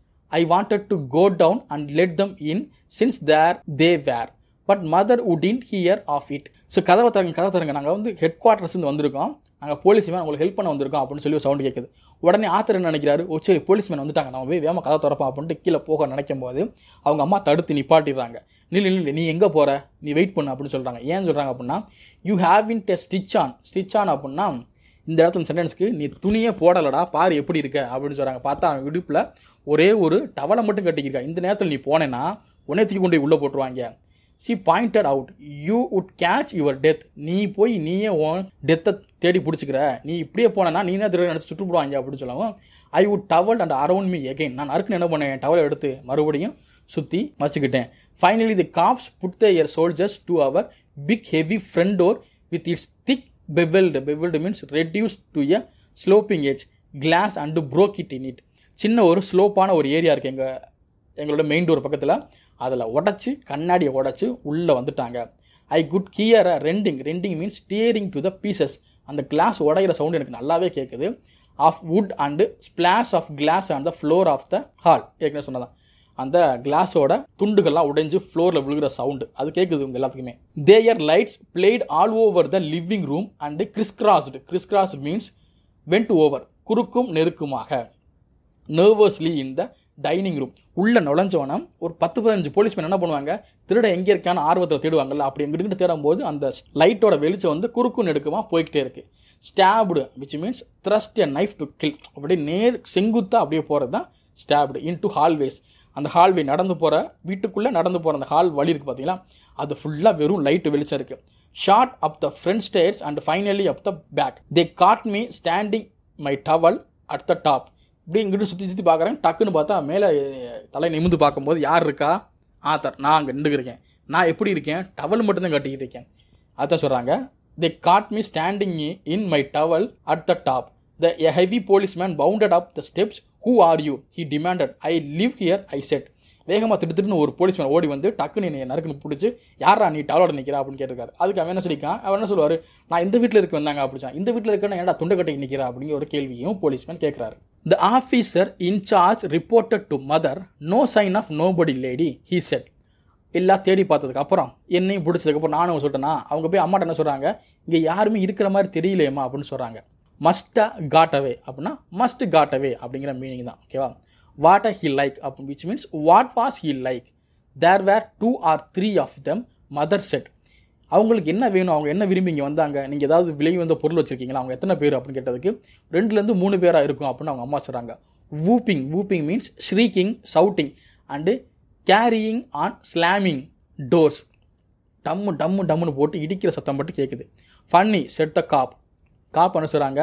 I wanted to go down and let them in since there they were but mother wouldn't hear of it so கதவை தரங்க கதை தரங்க நாங்கள் வந்து ஹெட் குவார்ட்டர்ஸ்லேருந்து வந்திருக்கோம் நாங்கள் போலீஸ்மேன் உங்களுக்கு ஹெல்ப் பண்ண வந்திருக்கோம் அப்படின்னு சொல்லி சவுண்டு கேட்குது உடனே ஆத்தர் என்ன நினைக்கிறாரு ஓ சரி போலீஸ்மேன் வந்துட்டாங்க நம்ம போய் வேகமாக கதை திறப்போம் அப்படின்ட்டு கீழே போக நினைக்கும் போது அவங்க அம்மா தடுத்து நிப்பாட்டிடுறாங்க நில் நில் நீ எங்கே போகிற நீ வெயிட் பண்ணு அப்படின்னு சொல்கிறாங்க ஏன் சொல்கிறாங்க அப்படின்னா யூ ஹாவ் இன் டெ ஸ்டிச் ஆன் ஸ்டிச் ஆன் அப்படின்னா இந்த இடத்துல சென்டென்ஸ்க்கு நீ துணியே போடலடா பாரு எப்படி இருக்க அப்படின்னு சொல்கிறாங்க பார்த்தா அவன் விடுப்பில் ஒரே ஒரு டவலை மட்டும் கட்டிக்கிருக்கா இந்த நேரத்தில் நீ போனேன்னா உடனே தூக்கி கொண்டு உள்ளே போட்டுருவாங்க she pointed out you would catch your death நீ போய் நீயே உன் டெத்தை தேடி பிடிச்சிக்கிற நீ இப்படியே போனேன்னா நீ தான் திருவிழா நினச்சி சுற்றுப்படுவாங்க அப்படின்னு சொல்லவும் I would towel and around me again நான் அறுக்குன்னு என்ன பண்ணேன் டவலை எடுத்து மறுபடியும் சுற்றி மசிக்கிட்டேன் finally the cops put their shoulders to our big heavy front door with its thick bevelled bevelled means reduce to a sloping edge glass and broke it in it சின்ன ஒரு ஸ்லோப்பான ஒரு ஏரியா இருக்குது எங்கள் எங்களோட main door பக்கத்தில் அதில் உடச்சி கண்ணாடியை உடச்சி உள்ளே வந்துட்டாங்க I could hear a rending rending means tearing to the pieces அந்த கிளாஸ் உடையிற சவுண்டு எனக்கு நல்லாவே கேட்குது of wood and splash of glass and the floor of the hall ஏற்கனவே சொன்னதான் அந்த கிளாஸோட துண்டுகள்லாம் உடைஞ்சு ஃப்ளோரில் விழுகிற சவுண்டு அது கேட்குது உங்கள் எல்லாத்துக்குமே their lights played all over the living room and criss crossed criss cross means went over குறுக்கும் நெருக்குமாக nervously in the dining room உள்ளே நுழைஞ்சவனா ஒரு பத்து பதினஞ்சு போலீஸ்மேன் என்ன பண்ணுவாங்க திருட எங்கே இருக்கான ஆர்வத்தில் தேடுவாங்கல்ல அப்படி எங்கிட்டு தேடும்போது அந்த லைட்டோட வெளிச்சம் வந்து குறுக்கு நெடுக்கமாக போய்கிட்டே இருக்குது stabbed which means thrust a knife to kill அப்படியே நேர் செங்குத்தாக அப்படியே போகிறது தான் ஸ்டாப்டு இன் டு ஹால்வேஸ் அந்த ஹால்வே நடந்து போகிற வீட்டுக்குள்ளே நடந்து போகிற அந்த ஹால் வழி இருக்குது பார்த்தீங்களா அது ஃபுல்லாக வெறும் லைட்டு வெளிச்சம் இருக்குது shot up the front stairs and finally up the back they caught me standing my towel at the top இப்படி இங்கிட்டு சுற்றி சுற்றி பார்க்குறேன் டக்குன்னு பார்த்தா மேலே தலை நிமிந்து பார்க்கும்போது யார் இருக்கா ஆத்தர் நான் அங்கே நின்றுக்கிருக்கேன் இருக்கேன் நான் எப்படி இருக்கேன் டவல் மட்டும்தான் கட்டிக்கிட்டு இருக்கேன் அதான் சொல்கிறாங்க they caught me standing in my towel at the top the heavy policeman bounded up the steps who are you he demanded I live here I said வேகமாக திட்டுன்னு ஒரு போலீஸ்மேன் ஓடி வந்து டக்குன்னு என்னை நறுக்குனு பிடிச்சி யாரா நீ டாலோட நிற்கிறா அப்படின்னு கேட்டிருக்காரு அதுக்கு அவன் என்ன சொல்லிக்கான் அவன் என்ன சொல்லுவார் நான் இந்த வீட்டில் இருக்க வந்தாங்க அப்படிச்சா இந்த வீட்டில் இருக்கேன்னா ஏன்டா துண்டக்கட்டைக்கு நிற்கிறா அப்படிங்கிற ஒரு கேள்வியும் போலீஸ்மேன் கேட்குறாரு the officer in charge reported to mother no sign of nobody lady he said எல்லாம் தேடி பார்த்ததுக்கப்புறம் என்னையும் பிடிச்சதுக்கப்புறம் நானும் சொல்லிட்டேன்னா அவங்க போய் அம்மாட்ட என்ன சொல்கிறாங்க இங்கே யாருமே இருக்கிற மாதிரி தெரியலையம்மா அப்படின்னு சொல்கிறாங்க காட் காட்டவே அப்படின்னா மஸ்ட் காட்டவே அப்படிங்கிற மீனிங் தான் ஓகேவா what are he like up which means what was he like there were two or three of them mother said அவங்களுக்கு என்ன வேணும் அவங்க என்ன விரும்பி இங்கே வந்தாங்க நீங்கள் ஏதாவது விலை வந்த பொருள் வச்சுருக்கீங்களா அவங்க எத்தனை பேர் அப்படின்னு கேட்டதுக்கு ரெண்டுலேருந்து மூணு பேராக இருக்கும் அப்படின்னு அவங்க அம்மா சொல்கிறாங்க whooping whooping means shrieking shouting and carrying on slamming doors டம்மு டம்மு டம்முன்னு போட்டு இடிக்கிற சத்தம் மட்டும் கேட்குது ஃபன்னி செட் த காப் காப் அனுசுறாங்க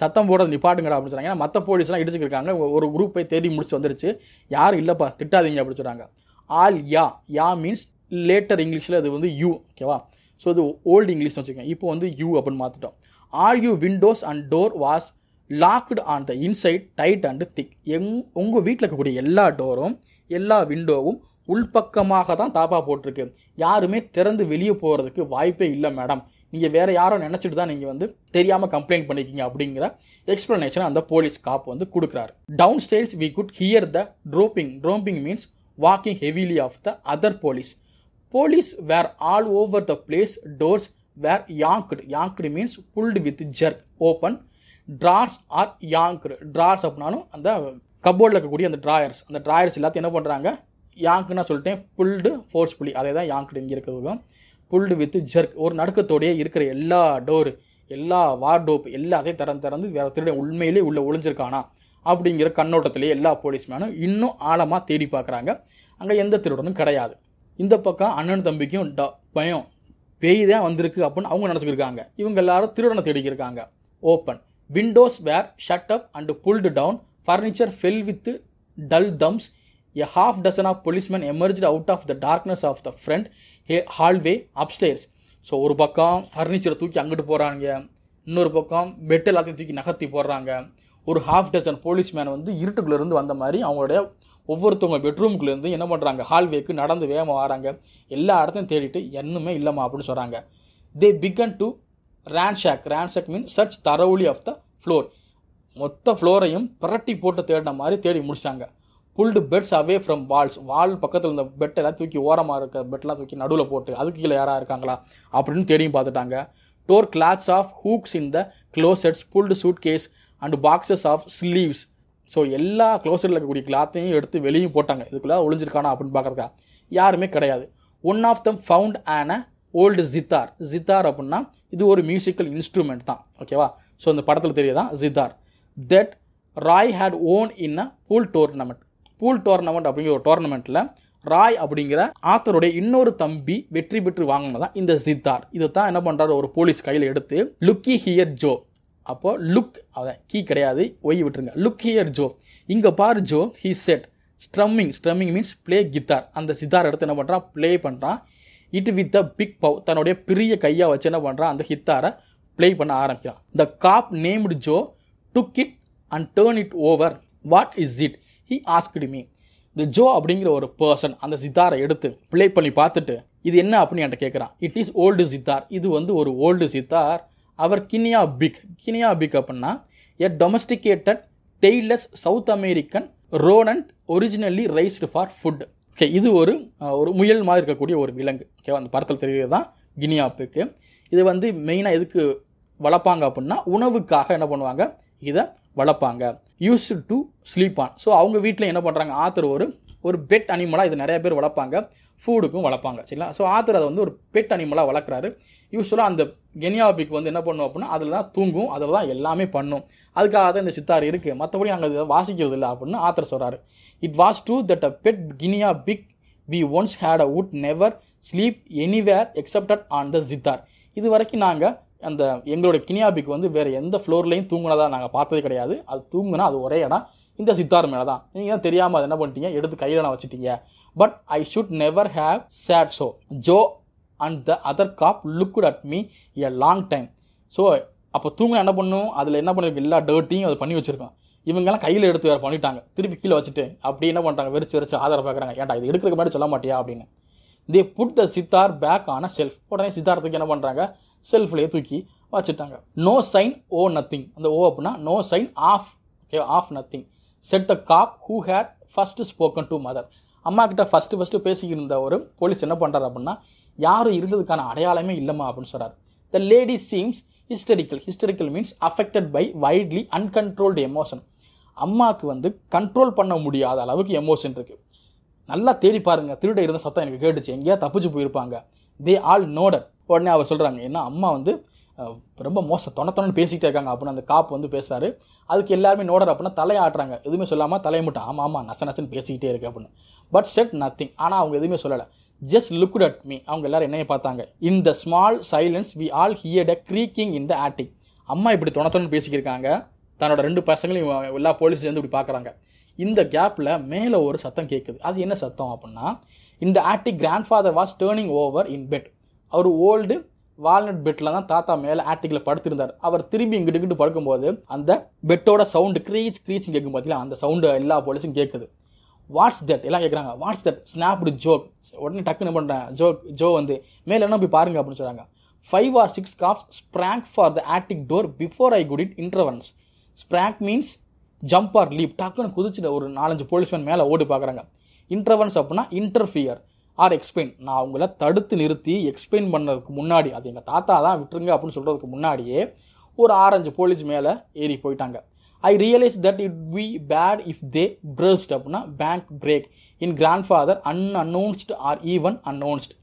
சத்தம் போட நிப்பாட்டுங்கடா அப்படின்னு சொன்னாங்க ஏன்னா மற்ற போலீஸ்லாம் இடிச்சுக்கிருக்காங்க ஒரு குரூப்பை தேடி முடிச்சு வந்துருச்சு யாரும் இல்லைப்பா திட்டாதீங்க அப்படின்னு சொல்கிறாங்க all ya ya means later இங்கிலீஷில் அது வந்து யூ ஓகேவா ஸோ இது ஓல்டு இங்கிலீஷ்னு வச்சுக்கோங்க இப்போ வந்து யூ அப்படின்னு மாற்றிட்டோம் all you windows and door was locked on the inside tight and thick எங் உங்கள் வீட்டில் இருக்கக்கூடிய எல்லா டோரும் எல்லா விண்டோவும் உள்பக்கமாக தான் தாப்பா போட்டிருக்கு யாருமே திறந்து வெளியே போகிறதுக்கு வாய்ப்பே இல்லை மேடம் நீங்கள் வேறு யாரோ நினச்சிட்டு தான் நீங்கள் வந்து தெரியாமல் கம்ப்ளைண்ட் பண்ணிக்கிங்க அப்படிங்கிற எக்ஸ்ப்ளனேஷனை அந்த போலீஸ் காப் வந்து கொடுக்குறாரு downstairs we could hear the tromping tromping means walking heavily of the other police police were all over the place doors were yanked yanked means pulled with jerk open drawers are yanked drawers அப்படின்னாலும் அந்த கபோர்டில் இருக்கக்கூடிய அந்த drawers அந்த drawers எல்லாத்தையும் என்ன பண்ணுறாங்க யாங்க்னா சொல்லிட்டேன் pulled forcefully அதே தான் யாங்க்டு இங்கே இருக்கிறதுக்கும் புல்டு வித் ஜர்க் ஒரு நடுக்கத்தோடையே இருக்கிற எல்லா டோரு எல்லா வார்டோப் எல்லாத்தையும் திறந்து திறந்து வேறு திருடன் உண்மையிலே உள்ளே ஒளிஞ்சிருக்கானா அப்படிங்கிற கண்ணோட்டத்திலே எல்லா போலீஸ்மேனும் இன்னும் ஆழமாக தேடி பார்க்குறாங்க அங்கே எந்த திருடனும் கிடையாது இந்த பக்கம் அண்ணன் தம்பிக்கும் ட பயம் பேய் தான் வந்திருக்கு அப்படின்னு அவங்க நினச்சிக்கிருக்காங்க இவங்க எல்லாரும் திருடனை தேடிக்கிருக்காங்க open windows were shut up and pulled down furniture fell with dull thumps a half dozen of policeman emerge out of the darkness of the front hey hallway upstairs so ஒரு பக்கம் ஃபர்னிச்சரை தூக்கி அங்கிட்டு போகிறாங்க இன்னொரு பக்கம் பெட் எல்லாத்தையும் தூக்கி நகர்த்தி போடுறாங்க ஒரு ஹாஃப் டசன் போலீஸ் மேன் வந்து இருட்டுக்குள்ளேருந்து வந்த மாதிரி அவங்களுடைய ஒவ்வொருத்தவங்க பெட்ரூம்குள்ளேருந்து என்ன பண்ணுறாங்க ஹால்வேக்கு நடந்து வேகமாக வராங்க எல்லா இடத்தையும் தேடிட்டு என்னுமே இல்லைம்மா அப்படின்னு சொல்கிறாங்க they began to ransack ransack mean search thoroughly of the floor மொத்த ஃப்ளோரையும் புரட்டி போட்டு தேடின மாதிரி தேடி முடிச்சிட்டாங்க pulled beds away from walls wall பக்கத்தில் இருந்த பெட்டெல்லாம் தூக்கி ஓரமாக இருக்க பெட்டெல்லாம் தூக்கி நடுவில் போட்டு அதுக்கு கீழே யாராக இருக்காங்களா அப்படின்னு தேடியும் பார்த்துட்டாங்க tore clothes off hooks in the closets pulled suitcase and boxes off shelves so எல்லா க்ளோசெட்டில் இருக்கக்கூடிய கிளாத்தையும் எடுத்து வெளியும் போட்டாங்க இதுக்குள்ளே ஒளிஞ்சிருக்கானா அப்படின்னு பார்க்குறக்கா யாருமே கிடையாது one of them found on a old zither zither அப்படின்னா இது ஒரு மியூசிக்கல் இன்ஸ்ட்ருமெண்ட் தான் ஓகேவா ஸோ இந்த படத்தில் தெரியுதான் zither that Roy had won in a pool tournament pool tournament அப்படிங்கிற ஒரு டோர்னமெண்ட்டில் ராய் அப்படிங்கிற ஆத்தருடைய இன்னொரு தம்பி வெற்றி பெற்று வாங்கினதா இந்த சித்தார் இதை தான் என்ன பண்ணுறாரு ஒரு போலீஸ் கையில் எடுத்து லுக்கி ஹியர் ஜோ அப்போது லுக் அதான் கீ கிடையாது ஒய் விட்டுருங்க லுக் ஹியர் ஜோ இங்கே பார் Joe he said strumming strumming means play guitar அந்த சித்தார் எடுத்து என்ன பண்ணுறான் ப்ளே பண்ணுறான் it with the big paw தன்னுடைய பெரிய கையாக வச்சு என்ன பண்ணுறான் அந்த ஹித்தாரை ப்ளே பண்ண ஆரம்பிக்கிறான் the cop named Joe took it and turn it over what is it he asked me இந்த ஜோ அப்படிங்கிற ஒரு பர்சன் அந்த சித்தாரை எடுத்து பிளே பண்ணி பார்த்துட்டு இது என்ன அப்படின்னு என்கிட்ட கேட்குறான் இட் இஸ் ஓல்டு சித்தார் இது வந்து ஒரு old zither our guinea pig guinea pig அப்படின்னா a domesticated tailless South American rodent originally raised for food okay இது ஒரு ஒரு முயல் மாதிரி இருக்கக்கூடிய ஒரு விலங்கு ஓகே அந்த படத்தில் தெரிகிறது தான் கினியா பிக்கு இது வந்து மெயினாக எதுக்கு வளர்ப்பாங்க அப்படின்னா உணவுக்காக என்ன பண்ணுவாங்க இதை வளர்ப்பாங்க use to sleep on so அவங்க வீட்டில் என்ன பண்ணுறாங்க ஆத்தர் ஒரு ஒரு பெட் அனிமலாக இது நிறைய பேர் வளர்ப்பாங்க ஃபுட்டுக்கும் வளர்ப்பாங்க சரிங்களா ஸோ ஆத்தர் அதை வந்து ஒரு பெட் அனிமலாக வளர்க்குறாரு யூஸ்வலாக அந்த கெனியாபிக் வந்து என்ன பண்ணும் அப்படின்னா அதில் தான் தூங்கும் அதில் தான் எல்லாமே பண்ணும் அதுக்காக தான் இந்த சித்தார் இருக்குது மற்றபடி நாங்கள் இதை வாசிக்கிறது இல்லை அப்படின்னு ஆத்தர் சொல்கிறாரு it was true that a pet guinea pig we once had a would never sleep anywhere excepted on the zither இது வரைக்கும் நாங்கள் அந்த எங்களுடைய கினியாபிக் வந்து வேறு எந்த ஃப்ளோர்லேயும் தூங்கினதாக நாங்கள் பார்த்தது கிடையாது அது தூங்குனா அது ஒரே இடம் இந்த சித்தார் மேலே தான் நீங்கள் தான் தெரியாமல் அது என்ன பண்ணிட்டீங்க எடுத்து கையில் நான் வச்சுட்டீங்க but I should never have said so Joe and the other cop looked at me a long time so அப்போ தூங்கினா என்ன பண்ணும் அதில் என்ன பண்ணுவோம் எல்லா டர்ட்டியும் அதை பண்ணி வச்சுருக்கோம் இவங்கெல்லாம் கையில் எடுத்து வேறு பண்ணிட்டாங்க திருப்பி கீழே வச்சுட்டு அப்படி என்ன பண்ணுறாங்க வெறிச்சு வெறிச்சு ஆதரவு பார்க்குறாங்க ஏன்டா இது எடுக்கிறதுக்கு மாதிரி சொல்ல மாட்டியா அப்படின்னு they put the zither back on a shelf உடனே சித்தார்த்துக்கு என்ன பண்ணுறாங்க செல்ஃப்லேயே தூக்கி வச்சுட்டாங்க நோ சைன் ஓ நத்திங் அந்த ஓ அப்படின்னா no sign of okay of nothing said the cop who had first spoken to mother அம்மா கிட்ட ஃபஸ்ட்டு ஃபஸ்ட்டு பேசிக்கிருந்த ஒரு போலீஸ் என்ன பண்ணுறாரு அப்படின்னா யாரும் இருந்ததுக்கான அடையாளமே இல்லைம்மா அப்படின்னு சொல்கிறார் the lady seems hysterical hysterical means affected by wildly uncontrolled emotion அம்மாவுக்கு வந்து கண்ட்ரோல் பண்ண முடியாத அளவுக்கு எமோஷன் இருக்குது நல்லா தேடி பாருங்கள் திருட இருந்த சத்தம் எனக்கு கேட்டுச்சு எங்கேயா தப்பிச்சு போயிருப்பாங்க தே ஆல் நோடர் உடனே அவர் சொல்கிறாங்க ஏன்னா அம்மா வந்து ரொம்ப மோச தொணத்தொணன்னு பேசிக்கிட்டே இருக்காங்க அப்படின்னு அந்த காப்பு வந்து பேசுகிறாரு அதுக்கு எல்லாருமே நோடர் அப்படின்னா தலையாட்டுறாங்க எதுவுமே சொல்லாமல் தலைய மட்டும் ஆமாம் ஆமாம் நச நசன்னு பேசிக்கிட்டே இருக்கு அப்படின்னு பட் செட் நத்திங் ஆனால் அவங்க எதுவுமே சொல்லலை ஜஸ்ட் லுக் அட் மீ அவங்க எல்லோரும் என்னையை பார்த்தாங்க in the small silence we all heard a creaking in the attic அம்மா இப்படி தொணத்தொணன்னு பேசிக்கிருக்காங்க தன்னோட ரெண்டு பசங்களையும் எல்லா போலீஸ்லேருந்து இப்படி பார்க்குறாங்க இந்த கேப்பில் மேலே ஒரு சத்தம் கேட்குது அது என்ன சத்தம் அப்படின்னா இந்த attic grand father was turning over in bed அவர் ஓல்டு வால்நட் பெட்டில் தான் தாத்தா மேலே ஆட்டிக்கில் படுத்திருந்தார் அவர் திரும்பி இங்கிட்டு இங்கிட்டு படுக்கும்போது அந்த பெட்டோட சவுண்டு க்ரீச் க்ரீச் கேட்கும் பார்த்தீங்களா அந்த சவுண்டு எல்லா போலீஸும் கேட்குது வாட்ஸ் தட் எல்லாம் கேட்குறாங்க வாட்ஸ் தட் ஸ்னாப்டு ஜோக் உடனே டக்குன்னு பண்ணுறேன் ஜோக் ஜோ வந்து மேலே என்ன போய் பாருங்க அப்படின்னு சொல்கிறாங்க five or six cops sprang for the attic door before I could in intervene sprang means jump or leap டக்குன்னு குதிச்சுட்டு ஒரு நாலஞ்சு போலீஸ்மேன் மேலே ஓடி பார்க்குறாங்க இன்டர்வன்ஸ் அப்படின்னா இன்டர்ஃபியர் ஆர் எக்ஸ்பிளைன் நான் அவங்கள தடுத்து நிறுத்தி எக்ஸ்பிளைன் பண்ணதுக்கு முன்னாடி அது எங்கள் தாத்தா தான் விட்டுருங்க அப்படின்னு சொல்கிறதுக்கு முன்னாடியே ஒரு ஆரஞ்சு போலீஸ் மேலே ஏறி போயிட்டாங்க I realise that it be bad if they burst அப்படின்னா bang break in grandfather un unannounced or even announced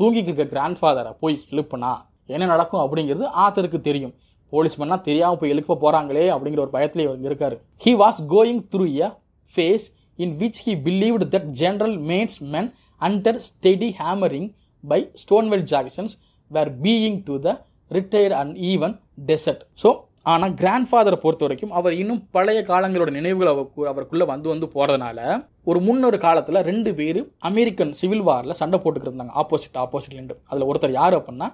தூங்கிக்கு இருக்க கிராண்ட் ஃபாதரை போய் எழுப்புனா என்ன நடக்கும் அப்படிங்கிறது ஆத்தருக்கு தெரியும் போலீஸ் பண்ணால் தெரியாமல் போய் எழுப்ப போகிறாங்களே அப்படிங்கிற ஒரு பயத்திலே இருக்கார் he was going through a phase in which he believed that General Meade's men under steady hammering by Stonewall Jackson's were being to the retired and even desert so ஆனால் கிராண்ட் ஃபாதரை பொறுத்த வரைக்கும் அவர் இன்னும் பழைய காலங்களோட நினைவுகள் அவருக்குள்ளே வந்து வந்து போகிறதுனால ஒரு முன்னொரு காலத்தில் ரெண்டு பேர் அமெரிக்கன் சிவில் வாரில் சண்டை போட்டுக்கிட்டு இருந்தாங்க ஆப்போசிட் ரெண்டு அதில் ஒருத்தர் யார் அப்படின்னா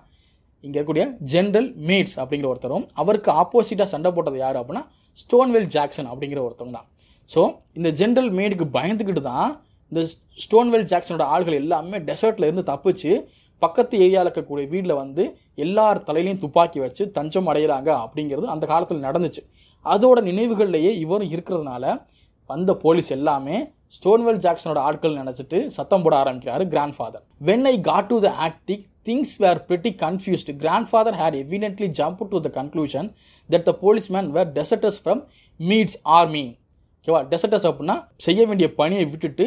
இங்கே இருக்கக்கூடிய ஜென்ரல் மேட்ஸ் அப்படிங்கிற ஒருத்தரும் அவருக்கு ஆப்போசிட்டாக சண்டை போட்டது யார் அப்படின்னா ஸ்டோன்வெல் ஜாக்சன் அப்படிங்கிற ஒருத்தவங்க தான் ஸோ இந்த ஜென்ரல் மேடுக்கு பயந்துக்கிட்டு தான் இந்த ஸ்டோன்வெல் ஜாக்சனோட ஆள்கள் எல்லாமே டெசர்ட்டில் இருந்து தப்பிச்சு பக்கத்து ஏரியாவில் இருக்கக்கூடிய வீட்டில் வந்து எல்லார் தலையிலையும் துப்பாக்கி வச்சு தஞ்சம் அடைகிறாங்க அப்படிங்கிறது அந்த காலத்தில் நடந்துச்சு அதோட நினைவுகள்லையே இவரும் இருக்கிறதுனால வந்த போலீஸ் எல்லாமே ஸ்டோன்வெல் ஜாக்சனோட ஆட்கள் நினச்சிட்டு சத்தம் போட ஆரம்பிக்கிறாரு grandfather when I got to the attic things were pretty confused grandfather had evidently jump to the conclusion that the policeman were deserters from Meade's army ஓகேவா டெசர்டர்ஸ் அப்படின்னா செய்ய வேண்டிய பணியை விட்டுட்டு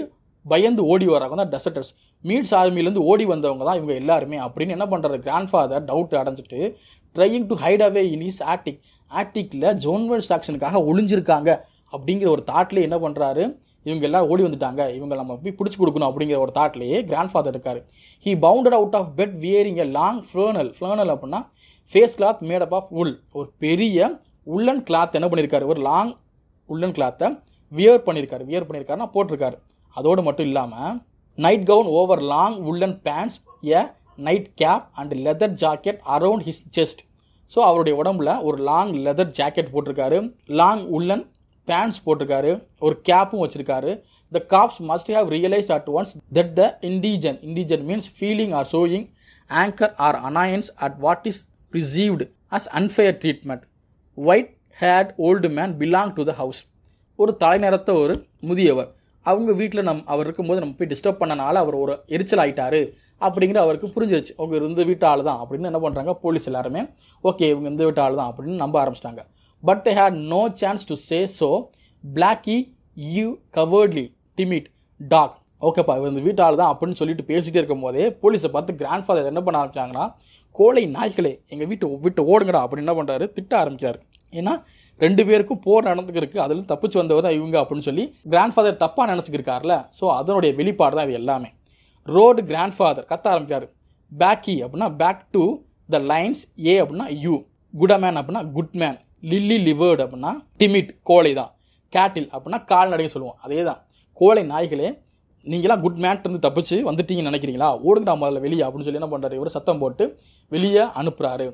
பயந்து ஓடி வராங்க தான் டெசர்டர்ஸ் மீட்ஸ் ஆர்மிலேருந்து ஓடி வந்தவங்க தான் இவங்க எல்லாருமே அப்படின்னு என்ன பண்ணுறது கிராண்ட் ஃபாதர் டவுட் அடைஞ்சிட்டு trying to hide away in is attic ஆட்டிக்கில் ஜோன்வெல் ஸ்டாக்ஷனுக்காக ஒளிஞ்சிருக்காங்க அப்படிங்கிற ஒரு தாட்லேயே என்ன பண்ணுறாரு இவங்க எல்லாம் ஓடி வந்துட்டாங்க இவங்க நம்ம போய் பிடிச்சி கொடுக்கணும் அப்படிங்கிற ஒரு தாட்லேயே கிராண்ட் ஃபாதர் இருக்கார் he bounded out of bed wearing a long flannel flannel அப்படின்னா face cloth made up of wool ஒரு பெரிய உள்ளன் கிளாத் என்ன பண்ணியிருக்காரு ஒரு லாங் உள்ளன் கிளாத்தை வியர் பண்ணியிருக்கார் வியர் பண்ணியிருக்காருன்னா போட்டிருக்காரு அதோடு மட்டும் இல்லாமல் nightgown over long woollen pants a nightcap and leather jacket around his chest so அவருடைய உடம்புல ஒரு லாங் லெதர் ஜாக்கெட் போட்டிருக்காரு லாங் உள்ளன் பேண்ட்ஸ் போட்டிருக்காரு ஒரு கேப்பும் வச்சுருக்காரு the cops must have realised at once that the indignant indignant means feeling or showing anger or annoyance at what is received as unfair treatment white haired old man belong to the house ஒரு தலைநரத்த ஒரு முதியவர் அவங்க வீட்டில் நம் அவர் இருக்கும்போது நம்ம போய் டிஸ்டர்ப் பண்ணனால அவர் ஒரு எரிச்சல் ஆகிட்டாரு அப்படிங்கிற அவருக்கு புரிஞ்சிருச்சு அவங்க இருந்து வீட்டு ஆள் தான் அப்படின்னு என்ன பண்ணுறாங்க போலீஸ் எல்லாருமே ஓகே இவங்க இந்த வீட்டு ஆள் தான் அப்படின்னு நம்ப ஆரம்பிச்சிட்டாங்க but they had no chance to say so blacky you cowardly timid dog ஓகேப்பா இவர் இந்த வீட்டு ஆள் தான் அப்படின்னு சொல்லிட்டு பேசிகிட்டே இருக்கும் போதே போலீஸை பார்த்து கிராண்ட் ஃபாதர் என்ன பண்ண ஆரம்பிச்சாங்கன்னா கோழை நாய்களே எங்கள் வீட்டு விட்டு ஓடுங்கடா அப்படின்னு என்ன பண்ணுறாரு திட்ட ஆரம்பிக்கிறார் ஏன்னா ரெண்டு பேருக்கும் போர் நடந்துக்கிருக்கு அதுலேருந்து தப்பிச்சு வந்தவர் தான் இவங்க அப்படின்னு சொல்லி கிராண்ட் ஃபாதர் தப்பாக நினச்சிக்கிருக்கார்ல ஸோ அதனுடைய வெளிப்பாடு தான் இது எல்லாமே ரோடு கிராண்ட் ஃபாதர் கத்த ஆரம்பிக்கிறார் பேக்கி e அப்படின்னா back to the lines a அப்படின்னா யூ குடமேன் அப்படின்னா குட் மேன் லில்லி லிவர்டு அப்படின்னா டிமிட் கோழை தான் கேட்டில் அப்படின்னா கால்நடையை சொல்லுவோம் அதே தான் கோழை நாய்களே நீங்களாம் குட் மேன்ட்டு தப்பிச்சு வந்துட்டீங்கன்னு நினைக்கிறீங்களா ஓடுங்கடா முதல்ல வெளியே அப்படின்னு சொல்லி என்ன பண்ணுறாரு இவர் சத்தம் போட்டு வெளியே அனுப்புகிறாரு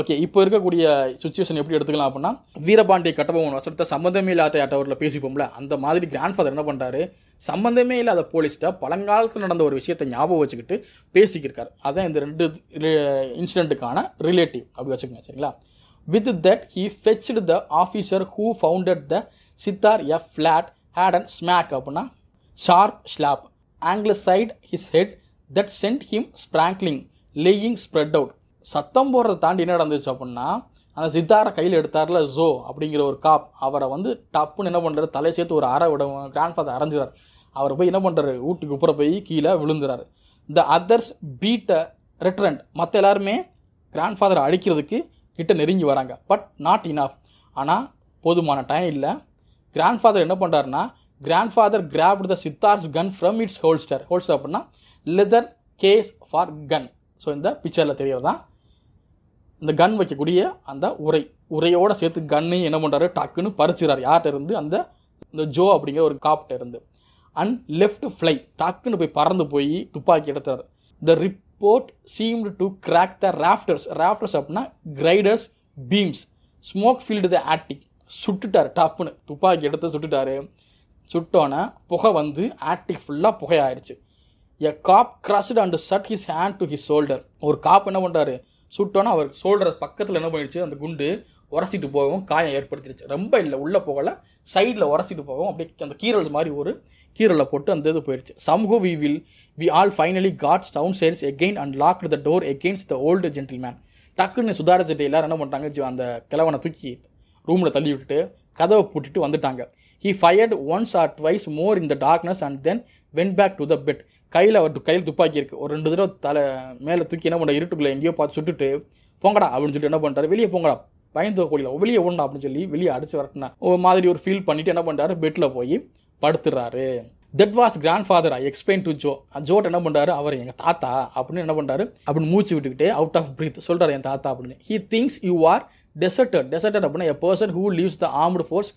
ஓகே இப்போ இருக்கக்கூடிய சுச்சுவேஷன் எப்படி எடுத்துக்கலாம் அப்படின்னா வீரபாண்டிய கட்டபொம்மன் வசனத்தை சம்மந்தமே இல்லாத ஆட்டவரில் பேசிப்போம்ல அந்த மாதிரி கிராண்ட் ஃபாதர் என்ன பண்ணுறாரு சம்மந்தமே இல்லாத போலீஸ்கிட்ட பழங்காலத்தில் நடந்த ஒரு விஷயத்தை ஞாபகம் வச்சுக்கிட்டு பேசிக்கிருக்காரு அதான் இந்த ரெண்டு இன்சிடெண்ட்டுக்கான ரிலேட்டிவ் அப்படி வச்சுக்கோங்க சரிங்களா with that he fetch the officer who founded the zither a flat hand and smack அப்படின்னா sharp slap side his head that sent him sprawling laying spread out சத்தம் போடுறத தாண்டி என்ன நடந்துச்சு அப்படின்னா அந்த சித்தாரை கையில் எடுத்தார்ல ஜோ அப்படிங்கிற ஒரு காப் அவரை வந்து டப்புன்னு என்ன பண்ணுறது தலையை சேர்த்து ஒரு அரை விட கிராண்ட் ஃபாதர் அரைஞ்சிறார் அவர் போய் என்ன பண்ணுறாரு வீட்டுக்கு உப்புற போய் கீழே விழுந்துறாரு த அதர்ஸ் அ ரிட்ரண்ட் மற்ற எல்லாருமே கிராண்ட் ஃபாதரை அழிக்கிறதுக்கு கிட்ட நெருங்கி வராங்க பட் நாட் இனஃப் ஆனால் போதுமான டைம் இல்லை கிராண்ட் ஃபாதர் என்ன பண்ணுறாருன்னா grandfather grabbed the zither's gun from its holster holster அப்படின்னா leather case for gun so இந்த பிக்சரில் தெரியறதான் இந்த கன் வைக்கக்கூடிய அந்த உரை உரையோட சேர்த்து கன்னு என்ன பண்ணுறாரு டக்குன்னு பறிச்சுறாரு யார்கிட்ட இருந்து அந்த இந்த ஜோ அப்படிங்கிற ஒரு காப்ட இருந்து அண்ட் லெஃப்ட் ஃப்ளை டக்குன்னு போய் பறந்து போய் துப்பாக்கி எடுத்துறாரு the report seemed to crack the rafters rafters அப்படின்னா girders beams smoke filled the attic சுட்டுட்டார் டப்புன்னு துப்பாக்கி எடுத்து சுட்டுட்டாரு சுட்டோன்னே புகை வந்து ஆட்டிக் ஃபுல்லாக புகையாயிருச்சு a cop cursed and shot his hand to his shoulder ஒரு காப் என்ன பண்ணுறாரு சுட்டோன்னா அவர் சோல்டர் பக்கத்தில் என்ன பண்ணிடுச்சு அந்த குண்டு உரசிட்டு போகவும் காயம் ஏற்படுத்திடுச்சு ரொம்ப இல்லை உள்ளே போகலை சைடில் உரசிட்டு போகவும் அப்படியே அந்த கீரல் மாதிரி ஒரு கீரலில் போட்டு அந்த இது போயிடுச்சு somehow we will we all finally got downstairs again and lock the door against the old gentleman டக்குன்னு சுதாரிச்சுட்டு எல்லோரும் என்ன பண்ணுறாங்க அந்த கிழவனை தூக்கி ரூமில் தள்ளி விட்டுட்டு கதவை பூட்டிட்டு வந்துட்டாங்க he fired once or twice more in the darkness and then went back to the bed கையில் அவர் கையில் துப்பாக்கி இருக்குது ஒரு ரெண்டு தடவை தலை மேலே தூக்கி என்ன பண்ணுறா இருட்டுக்குள்ளே எங்கேயோ பார்த்து சுட்டுட்டு போங்கடா அப்படின்னு சொல்லிட்டு என்ன பண்ணுறாரு வெளியே போங்கடா பயந்து கோழியில் வெளியே ஓடணும் அப்படின்னு சொல்லி வெளியே அடிச்சு வரட்டினா ஒரு மாதிரி ஒரு ஃபீல் பண்ணிவிட்டு என்ன பண்ணுறாரு பெட்டில் போய் படுத்துடுறாரு that was grandfather I explain to Joe ஜோட் என்ன பண்ணுறாரு அவர் எங்கள் தாத்தா அப்படின்னு என்ன பண்ணுறாரு அப்படின்னு மூச்சு விட்டுக்கிட்டு அவுட் ஆஃப் பிரீத் சொல்கிறார் என் தாத்தா அப்படின்னு he thinks you are deserted deserted அப்படின்னா a person who leaves the armed force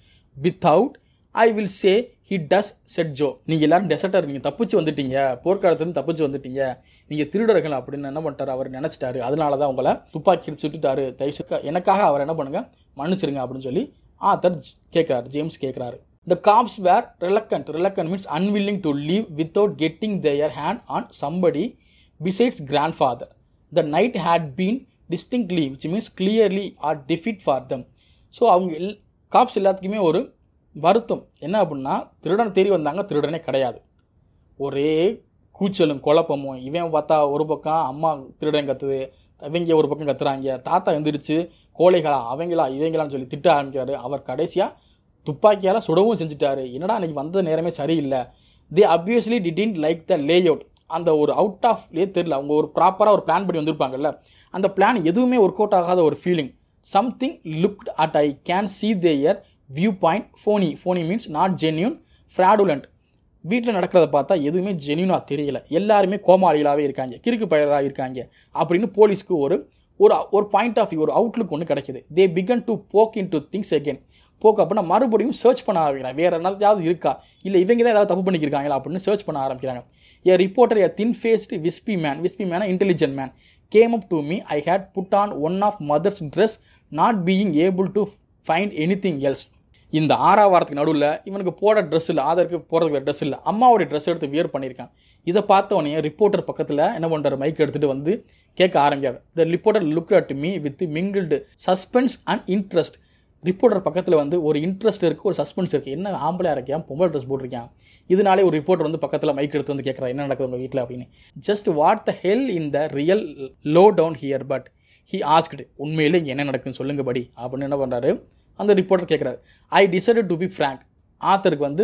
without I will say he does said Joe நீங்கள் எல்லாரும் டெசர்ட்டர் நீங்கள் தப்பிச்சு வந்துட்டீங்க போர்க்காலத்துலேருந்து தப்பிச்சு வந்துட்டீங்க நீங்கள் திருடர்கள் அப்படின்னு என்ன பண்ணிட்டார் அவர் நினச்சிட்டாரு அதனால தான் உங்களை துப்பாக்கி சுட்டுட்டாரு தயவுசு எனக்காக அவர் என்ன பண்ணுங்கள் மன்னிச்சிருங்க அப்படின்னு சொல்லி ஆத்தர் கேட்குறாரு ஜேம்ஸ் கேட்குறாரு the cops were reluctant reluctant means unwilling to leave without getting their hand on somebody besides grandfather the night had been distinctly which means clearly a defeat for them so அவங்க all cops எல்லாத்துக்குமே ஒரு வருத்தம் என்ன அப்படின்னா திருடன் தேடி வந்தாங்க திருடனே கிடையாது ஒரே கூச்சலும் குழப்பமும் இவன் பார்த்தா ஒரு பக்கம் அம்மா திருடன் கத்துது இவங்க ஒரு பக்கம் கத்துறாங்க தாத்தா எந்திரிச்சு கோழைகளா அவங்களா இவங்களான்னு சொல்லி திட்ட ஆரம்பிக்கிறாரு அவர் கடைசியாக துப்பாக்கியால் சுடவும் செஞ்சுட்டாரு என்னடா அன்றைக்கி வந்த நேரமே சரியில்லை they obviously didn't like the layout அந்த ஒரு அவுட் ஆஃப் லே தெரில அவங்க ஒரு ப்ராப்பராக ஒரு பிளான் பண்ணி வந்திருப்பாங்கல்ல அந்த பிளான் எதுவுமே ஒர்க் அவுட் ஆகாத ஒரு feeling something looked at I can see their viewpoint phoney phoney means not genuine fraudulent வீட்டில் நடக்கிறத பார்த்தா எதுவுமே ஜென்யூனாக தெரியல எல்லாருமே கோமாளிகளாகவே இருக்காங்க கிறுக்கு பயலாக இருக்காங்க அப்படின்னு போலீஸ்க்கு ஒரு ஒரு ஒரு பாயிண்ட் ஆஃப் வியூ ஒரு அவுட்லுக் ஒன்று கிடைக்கிது they began to poke into things again poke அப்படின்னா மறுபடியும் சர்ச் பண்ண ஆரம்பிக்கிறாங்க வேறு என்னதாவது இருக்கா இல்லை இவங்க தான் ஏதாவது தப்பு பண்ணிக்கிறாங்களா அப்படின்னு சர்ச் பண்ண ஆரம்பிக்கிறாங்க a reporter a thin faced wispy man wispy man intelligent man came up to me I had put on one of mother's dress not being able to find anything else இந்த ஆறாம் வாரத்துக்கு நடுவில் இவனுக்கு போட dress இல்லை ஆதருக்கு போகிறதுக்கு வேறு dress இல்லை அம்மாவுடைய ட்ரெஸ் எடுத்து வியர் பண்ணியிருக்கான் இதை உடனே ரிப்போர்ட்டர் பக்கத்தில் என்ன பண்ணுற மைக் எடுத்துகிட்டு வந்து கேட்க ஆரம்பிக்காரு the reporter look at me with mingled suspense and interest reporter பக்கத்தில் வந்து ஒரு இன்ட்ரெஸ்ட் இருக்குது ஒரு சஸ்பென்ஸ் இருக்குது என்ன ஆம்பளையாக இருக்கியான் பொம்பளை ட்ரெஸ் போட்டிருக்கான் இதனாலே ஒரு ரிப்போர்ட்டர் வந்து பக்கத்தில் மைக் எடுத்து வந்து கேட்குறா என்ன நடக்குது உங்கள் வீட்டில் அப்படின்னு just what the hell in the real lowdown here but he asked உண்மையிலே என்ன நடக்குன்னு சொல்லுங்கபடி அப்படின்னு என்ன பண்ணுறாரு அந்த ரிப்போர்ட்டர் கேட்குறாரு I decided to be frank ஆத்தருக்கு வந்து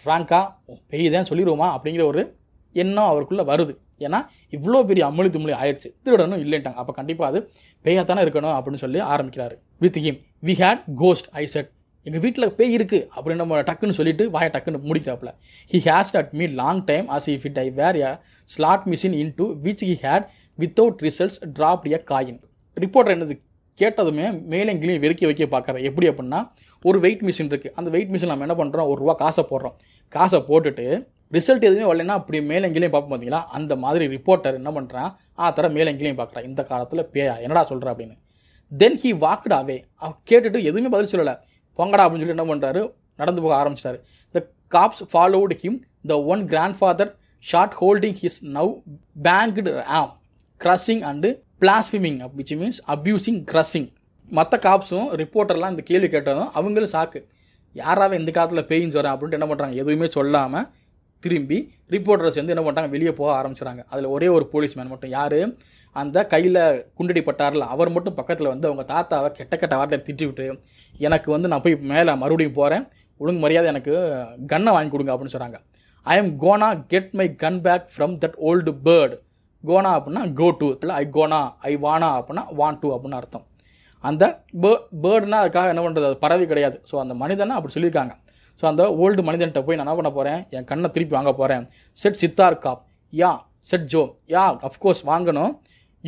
ஃப்ராங்காக பெய்யுதேன்னு சொல்லிடுவோமா அப்படிங்கிற ஒரு எண்ணம் அவருக்குள்ளே வருது ஏன்னா இவ்வளோ பெரிய அம்மொழி தும்மொழி ஆயிடுச்சு திருடனும் இல்லைன்ட்டாங்க அப்போ கண்டிப்பாக அது பெய்யாதானே இருக்கணும் அப்படின்னு சொல்லி ஆரம்பிக்கிறாரு with him we had ghost I said எங்கள் வீட்டில் பேய் இருக்குது அப்படின்னு நம்ம டக்குன்னு சொல்லிட்டு வாயை டக்குன்னு முடிக்கிறாப்புல he has at me long time as if it I were a slot machine into which he had without results drop a coin reporter என்னது கேட்டதுமே மேலெங்கிலையும் வெறுக்கி வைக்க பார்க்குறேன் எப்படி அப்படின்னா ஒரு வெயிட் மிஷின் இருக்குது அந்த வெயிட் மிஷின் நம்ம என்ன பண்ணுறோம் ஒரு ரூபா காசை போடுறோம் காசை போட்டுட்டு ரிசல்ட் எதுவுமே வரலன்னா அப்படி மேலெங்கிலையும் பார்ப்போம் பார்த்தீங்களா அந்த மாதிரி ரிப்போர்ட்டர் என்ன பண்ணுறான் ஆ தர மேலெங்கிலையும் பார்க்குறான் இந்த காலத்தில் பேயா என்னடா சொல்கிற அப்படின்னு தென் ஹி வாக்குடாவே கேட்டுட்டு எதுவுமே பதில் சொல்லலை பொங்கடா அப்படின்னு சொல்லி என்ன பண்ணுறாரு நடந்து போக ஆரம்பிச்சிட்டாரு the cops followed him the one grandfather shot holding his now bandaged arm cursing and blaspheming which means abusing cursing மற்ற காப்ஸும் ரிப்போர்ட்டர்லாம் இந்த கேள்வி கேட்டதும் அவங்களும் சாக்கு யாராவது இந்த காலத்தில் பெயின்ஸ் வரும் அப்படின்ட்டு என்ன பண்ணுறாங்க எதுவுமே சொல்லாமல் திரும்பி ரிப்போர்ட்டர்ஸ் வந்து என்ன பண்ணுறாங்க வெளியே போக ஆரம்பிச்சுறாங்க அதில் ஒரே ஒரு போலீஸ்மேன் மட்டும் யார் அந்த கையில் குண்டடிப்பட்டார்ல அவர் மட்டும் பக்கத்தில் வந்து அவங்க தாத்தாவை கெட்ட கெட்ட வார்த்தையில் திட்டிவிட்டு எனக்கு வந்து நான் போய் மேலே மறுபடியும் போகிறேன் ஒழுங்கு மரியாதை எனக்கு கன்னை வாங்கி கொடுங்க அப்படின்னு சொல்கிறாங்க I'm gonna get my gun back from that old bird gonna அப்படின்னா கோ டு இல்லை ஐ கோனா ஐ வானா அப்படின்னா வான் டு அப்படின்னு அர்த்தம் அந்த பே பேர்டுனா அதுக்காக என்ன பண்ணுறது அது பறவை கிடையாது ஸோ அந்த மனிதனை அப்படி சொல்லியிருக்காங்க ஸோ அந்த ஓல்டு மனிதன்கிட்ட போய் நான் என்ன பண்ண போகிறேன் என் கண்ணை திருப்பி வாங்க போகிறேன் said zither cop yeah said Joe yeah of course வாங்கணும்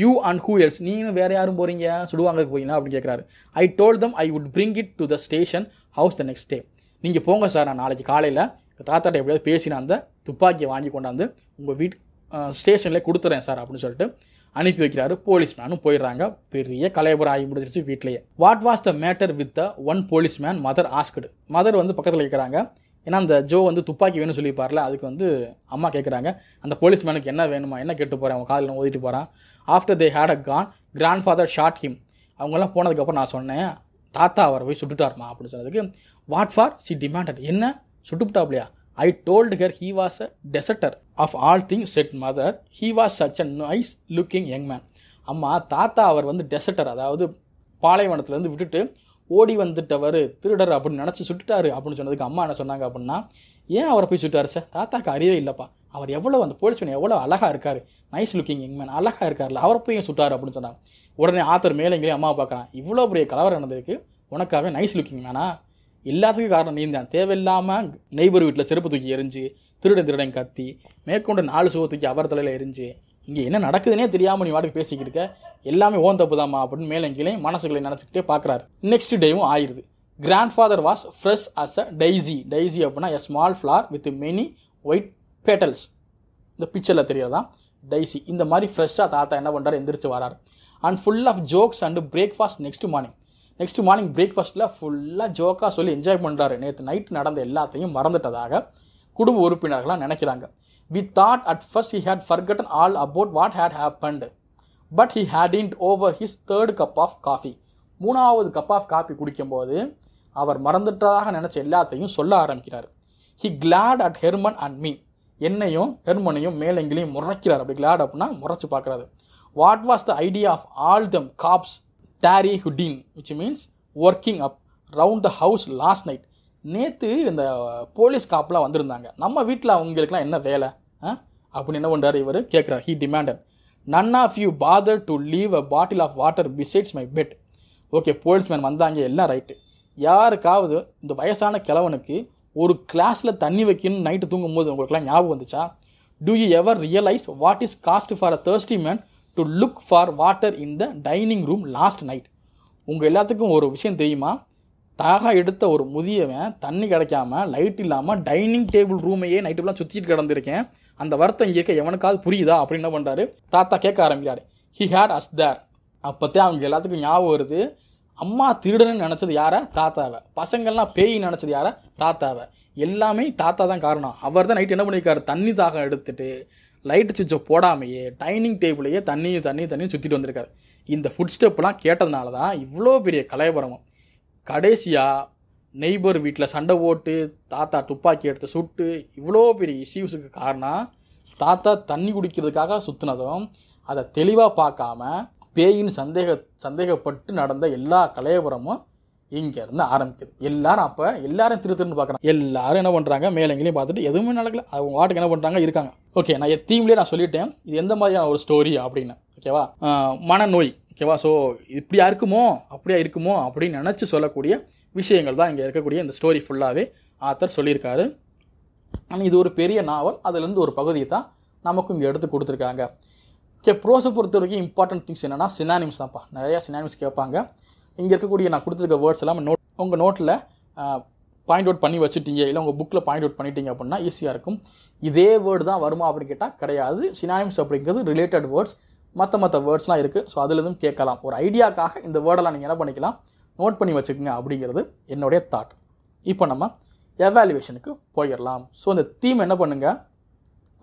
யூ அண்ட் ஹூ எல்ஸ் நீனும் வேறு யாரும் போகிறீங்க சுடுவாங்க போகிறீங்களா அப்படின்னு கேட்குறாரு I told them I would bring it to the station house the next day நீங்கள் போங்க சார் நான் நாளைக்கு காலையில் தாத்தாட்ட எப்படியாவது பேசி நான் அந்த துப்பாக்கியை வாங்கி கொண்டாந்து உங்கள் வீட்டு ஸ்டேஷனில் கொடுத்துறேன் சார் அப்படின்னு சொல்லிட்டு அனுப்பி வைக்கிறாரு போலீஸ்மேனும் போயிடுறாங்க பெரிய கலைபுரம் ஆகி முடிஞ்சிருச்சு வீட்லேயே what was the matter with the one policeman mother asked mother வந்து பக்கத்தில் இருக்கிறாங்க ஏன்னா அந்த ஜோ வந்து துப்பாக்கி வேணும்னு சொல்லிப்பார்ல அதுக்கு வந்து அம்மா கேட்குறாங்க அந்த போலீஸ்மேனுக்கு என்ன வேணுமா என்ன கேட்டு போகிறேன் அவன் காதில் ஓதிட்டு போகிறான் after they had a gone grandfather shot him அவங்கெல்லாம் போனதுக்கப்புறம் நான் சொன்னேன் தாத்தா அவரை போய் சுட்டுட்டார்மா அப்படின்னு சொன்னதுக்கு வாட் ஃபார் சி டிமாண்டட் என்ன சுட்டுப்பிட்டாப்லையா I told her he was a deserter of all thing said mother he was such a nice looking young man அம்மா தாத்தா அவர் வந்து டெசர்டர் அதாவது பாலைவனத்துலேருந்து விட்டுட்டு ஓடி வந்துட்டவர் திருடர் அப்படின்னு நினச்சி சுட்டுட்டாரு அப்படின்னு சொன்னதுக்கு அம்மா என்ன சொன்னாங்க அப்படின்னா ஏன் அவரை போய் சுட்டார் சார் தாத்தாக்கு அறிவே இல்லைப்பா அவர் எவ்வளோ அந்த போலீஸ்மேன் எவ்வளோ அழகாக இருக்கார் நைஸ் லுக்கிங் மேன் அழகாக இருக்கார்ல அவரை போய் சுட்டார் அப்படின்னு சொன்னாங்க உடனே ஆத்தர் மேலே எங்கேயும் அம்மா பார்க்குறான் இவ்வளோ பெரிய கலவரம் நடந்திருக்கு உனக்காகவே நைஸ் லுக்கிங் மேனா எல்லாத்துக்கும் காரணம் நீ தான் தேவையில்லாமல் நெய்பர் வீட்டில் செருப்பு தூக்கி எரிஞ்சு திருடன் திருடன் கத்தி மேற்கொண்டு நாலு சுவை தூக்கி அவர் தலையில் எரிஞ்சு இங்கே என்ன நடக்குதுன்னே தெரியாமல் நீ வாடகை பேசிக்கிட்டு இருக்க எல்லாமே ஓன் தப்பு தாம்மா அப்படின்னு மேலே கீழே மனசுகளை நினச்சிக்கிட்டே பார்க்குறாரு நெக்ஸ்ட் டேவும் ஆயிடுது grand father was fresh as a daisy daisy அப்படின்னா a small flower with many white petals இந்த பிக்சரில் தெரியறதா டைசி இந்த மாதிரி ஃப்ரெஷ்ஷாக தாத்தா என்ன பண்ணுறாரு எந்திரிச்சு வரார் and full of jokes and breakfast next morning next morning பிரேக்ஃபாஸ்ட்டில் ஃபுல்லாக ஜோக்காக சொல்லி என்ஜாய் பண்ணுறாரு நேற்று நைட் நடந்த எல்லாத்தையும் மறந்துட்டதாக குடும்ப உறுப்பினர்களாக நினைக்கிறாங்க we thought at first he had forgotten all about what had happened but he hadn't over his third cup of coffee மூணாவது கப் ஆஃப் காஃபி குடிக்கும்போது அவர் மறந்துட்டதாக நினச்ச எல்லாத்தையும் சொல்ல ஆரம்பிக்கிறார் he glared at Herman and me என்னையும் ஹெர்மனையும் மேலெங்கிலையும் முறைக்கிறார் அப்படி கிளாட் அப்படின்னா முறைச்சி பார்க்குறாரு what was the idea of all them cops tarryhootin which means working up round the house last night நேற்று இந்த போலீஸ் uh, காப்பெலாம் வந்திருந்தாங்க நம்ம வீட்டில் அவங்களுக்குலாம் என்ன வேலை அப்படின்னு என்ன பண்ணுறார் இவர் கேட்குறாரு he demanded none of you bother to leave a bottle of water besides my bed okay policeman வந்தாங்க எல்லாம் ரைட்டு யாருக்காவது இந்த வயசான கிழவனுக்கு ஒரு கிளாஸில் தண்ணி வைக்கணும்னு நைட்டு தூங்கும் போது உங்களுக்குலாம் ஞாபகம் வந்துச்சா do you ever realise what is cost for a thirsty man to look for water in the dining room last night உங்கள் எல்லாத்துக்கும் ஒரு விஷயம் தெரியுமா தாக எடுத்த ஒரு முதியவன் தண்ணி கிடைக்காம லைட் இல்லாமல் டைனிங் டேபிள் ரூமையே நைட்டுலாம் சுற்றிட்டு கிடந்திருக்கேன் அந்த வருத்தம் இயக்க எவனுக்காவது புரியுதா அப்படின்னு என்ன பண்ணுறாரு தாத்தா கேட்க ஆரம்பிக்கிறார் ஹி ஹேட் அஸ் தேர் அப்போத்தே அவங்க எல்லாத்துக்கும் ஞாபகம் வருது அம்மா திருடன்னு நினச்சது யாரை தாத்தாவை பசங்கள்லாம் பேய் நினச்சது யாரை தாத்தாவை எல்லாமே தாத்தா தான் காரணம் அவர் தான் நைட் என்ன பண்ணியிருக்காரு தண்ணி தாகம் எடுத்துகிட்டு லைட் சுவிட்சை போடாமையே டைனிங் டேபிளையே தண்ணியும் தண்ணி தண்ணியும் சுற்றிட்டு வந்திருக்காரு இந்த ஃபுட் ஸ்டெப்லாம் கேட்டதுனால தான் இவ்வளோ பெரிய கலையபுரமும் கடைசியாக நெய்பர் வீட்டில் சண்டை போட்டு தாத்தா துப்பாக்கி எடுத்து சுட்டு இவ்வளோ பெரிய இஷ்யூஸுக்கு காரணம் தாத்தா தண்ணி குடிக்கிறதுக்காக சுற்றுனதும் அதை தெளிவாக பார்க்காம பேயின் சந்தேக சந்தேகப்பட்டு நடந்த எல்லா கலையபுரமும் இங்கேருந்து ஆரம்பிக்குது எல்லாரும் அப்போ எல்லாரும் திரு திருந்து பார்க்குறாங்க எல்லாரும் என்ன பண்ணுறாங்க மேலங்கிலையும் பார்த்துட்டு எதுவுமே நடக்கல அவங்க வாட்டுக்கு என்ன பண்ணுறாங்க இருக்காங்க ஓகே நான் என் தீம்லேயே நான் சொல்லிட்டேன் இது எந்த மாதிரியான ஒரு ஸ்டோரி அப்படின்னு ஓகேவா மனநோய் ஓகேவா ஸோ இப்படியா இருக்குமோ அப்படியா இருக்குமோ அப்படின்னு நினச்சி சொல்லக்கூடிய விஷயங்கள் தான் இங்கே இருக்கக்கூடிய இந்த ஸ்டோரி ஃபுல்லாகவே ஆத்தர் சொல்லியிருக்காரு ஆனால் இது ஒரு பெரிய நாவல் அதுலேருந்து ஒரு பகுதியை தான் நமக்கும் இங்கே எடுத்து கொடுத்துருக்காங்க ஓகே ப்ரோஸை பொறுத்த வரைக்கும் இம்பார்ட்டன்ட் திங்ஸ் என்னென்னா சினானிம்ஸ் தான்ப்பா நிறையா சினானிம்ஸ் கேட்பாங்க இங்கே இருக்கக்கூடிய நான் கொடுத்துருக்க வேர்ட்ஸ் எல்லாம் நோட் உங்கள் நோட்டில் பாயிண்ட் அவுட் பண்ணி வச்சுட்டீங்க இல்லை உங்கள் புக்கில் பாயிண்ட் அவுட் பண்ணிட்டீங்க அப்படின்னா ஈஸியாக இருக்கும் இதே வேர்டு தான் வருமா அப்படின்னு கேட்டால் கிடையாது சினாயம்ஸ் அப்படிங்கிறது ரிலேட்டட் வேர்ட்ஸ் மற்ற மற்ற வேர்ட்ஸ்லாம் இருக்குது ஸோ அதுலேருந்தும் கேட்கலாம் ஒரு ஐடியாக்காக இந்த வேர்டெல்லாம் நீங்கள் என்ன பண்ணிக்கலாம் நோட் பண்ணி வச்சுக்கோங்க அப்படிங்கிறது என்னுடைய தாட் இப்போ நம்ம எவாலுவேஷனுக்கு போயிடலாம் ஸோ இந்த தீம் என்ன பண்ணுங்கள்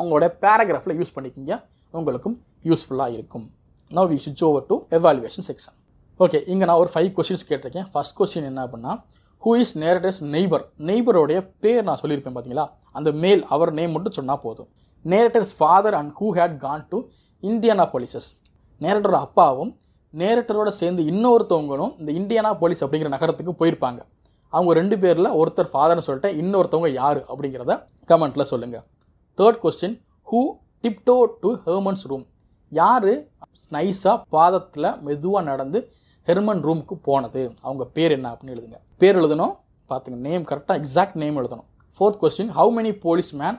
உங்களோட பேராகிராஃபில் யூஸ் பண்ணிக்கிங்க உங்களுக்கும் யூஸ்ஃபுல்லாக இருக்கும் now we switch over to evaluation section okay இங்கே நான் ஒரு ஃபைவ் கொஷின்ஸ் கேட்டிருக்கேன் ஃபஸ்ட் கொஸ்டின் என்ன அப்படின்னா ஹூ இஸ் நேரடஸ் நெய்பர் நெய்பரோடைய பேர் நான் சொல்லியிருப்பேன் பார்த்தீங்களா அந்த மேல் அவர் நேம் மட்டும் சொன்னால் போதும் narrator's father and who had gone to Indianapolis நேரட்டரோட அப்பாவும் நேரட்டரோட சேர்ந்து இன்னொருத்தவங்களும் இந்த இந்தியானா போலீஸ் அப்படிங்கிற நகரத்துக்கு போயிருப்பாங்க அவங்க ரெண்டு பேரில் ஒருத்தர் ஃபாதர்னு சொல்லிட்டு இன்னொருத்தவங்க யார் அப்படிங்கிறத கமெண்ட்டில் சொல்லுங்கள் third question who tiptoe to Herman's room யார் நைஸாக பாதத்தில் மெதுவாக நடந்து ஹெர்மன் ரூமுக்கு போனது அவங்க பேர் என்ன அப்படின்னு எழுதுங்க பேர் எழுதணும் பார்த்துங்க நேம் கரெக்டாக எக்ஸாக்ட் நேம் எழுதணும் fourth question how many policeman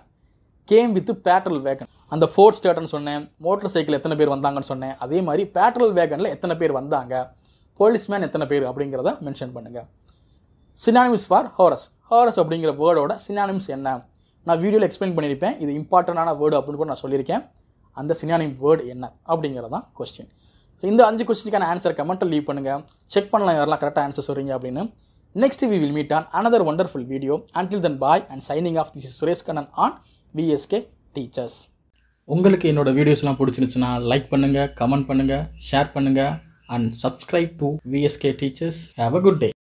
came with patrol wagon அந்த ஃபோர்த் ஸ்டேட்னு சொன்னேன் மோட்டர் சைக்கிள் எத்தனை பேர் வந்தாங்கன்னு சொன்னேன் அதே மாதிரி பேட்ரல் வேகனில் எத்தனை பேர் வந்தாங்க போலீஸ் மேன் எத்தனை பேர் அப்படிங்கிறத மென்ஷன் பண்ணுங்கள் சினானிமிஸ் ஃபார் ஹோரஸ் ஹோரஸ் அப்படிங்கிற வேர்டோட சினானிமிஸ் என்ன நான் வீடியோவில் எக்ஸ்பிளைன் பண்ணியிருப்பேன் இது இம்பார்ட்டண்டான வேர்டு அப்படின்னு கூட நான் சொல்லியிருக்கேன் அந்த சினானிமிக் வேர்டு என்ன அப்படிங்கிறதான் கொஸ்டின் இந்த அஞ்சு கொஸ்டினுக்கான ஆன்சர் கமெண்ட்டில் லீவ் பண்ணுங்கள் செக் பண்ணலாம் யாரெல்லாம் கரெக்டாக ஆன்சர் சொல்கிறீங்க அப்படின்னு next we will meet on another wonderful video until then bye and signing off this Suresh Kannan on VSK teachers உங்களுக்கு என்னோடய வீடியோஸ்லாம் பிடிச்சிருந்துச்சுன்னா லைக் பண்ணுங்கள் கமெண்ட் பண்ணுங்கள் ஷேர் பண்ணுங்கள் and subscribe to VSK teachers have a good day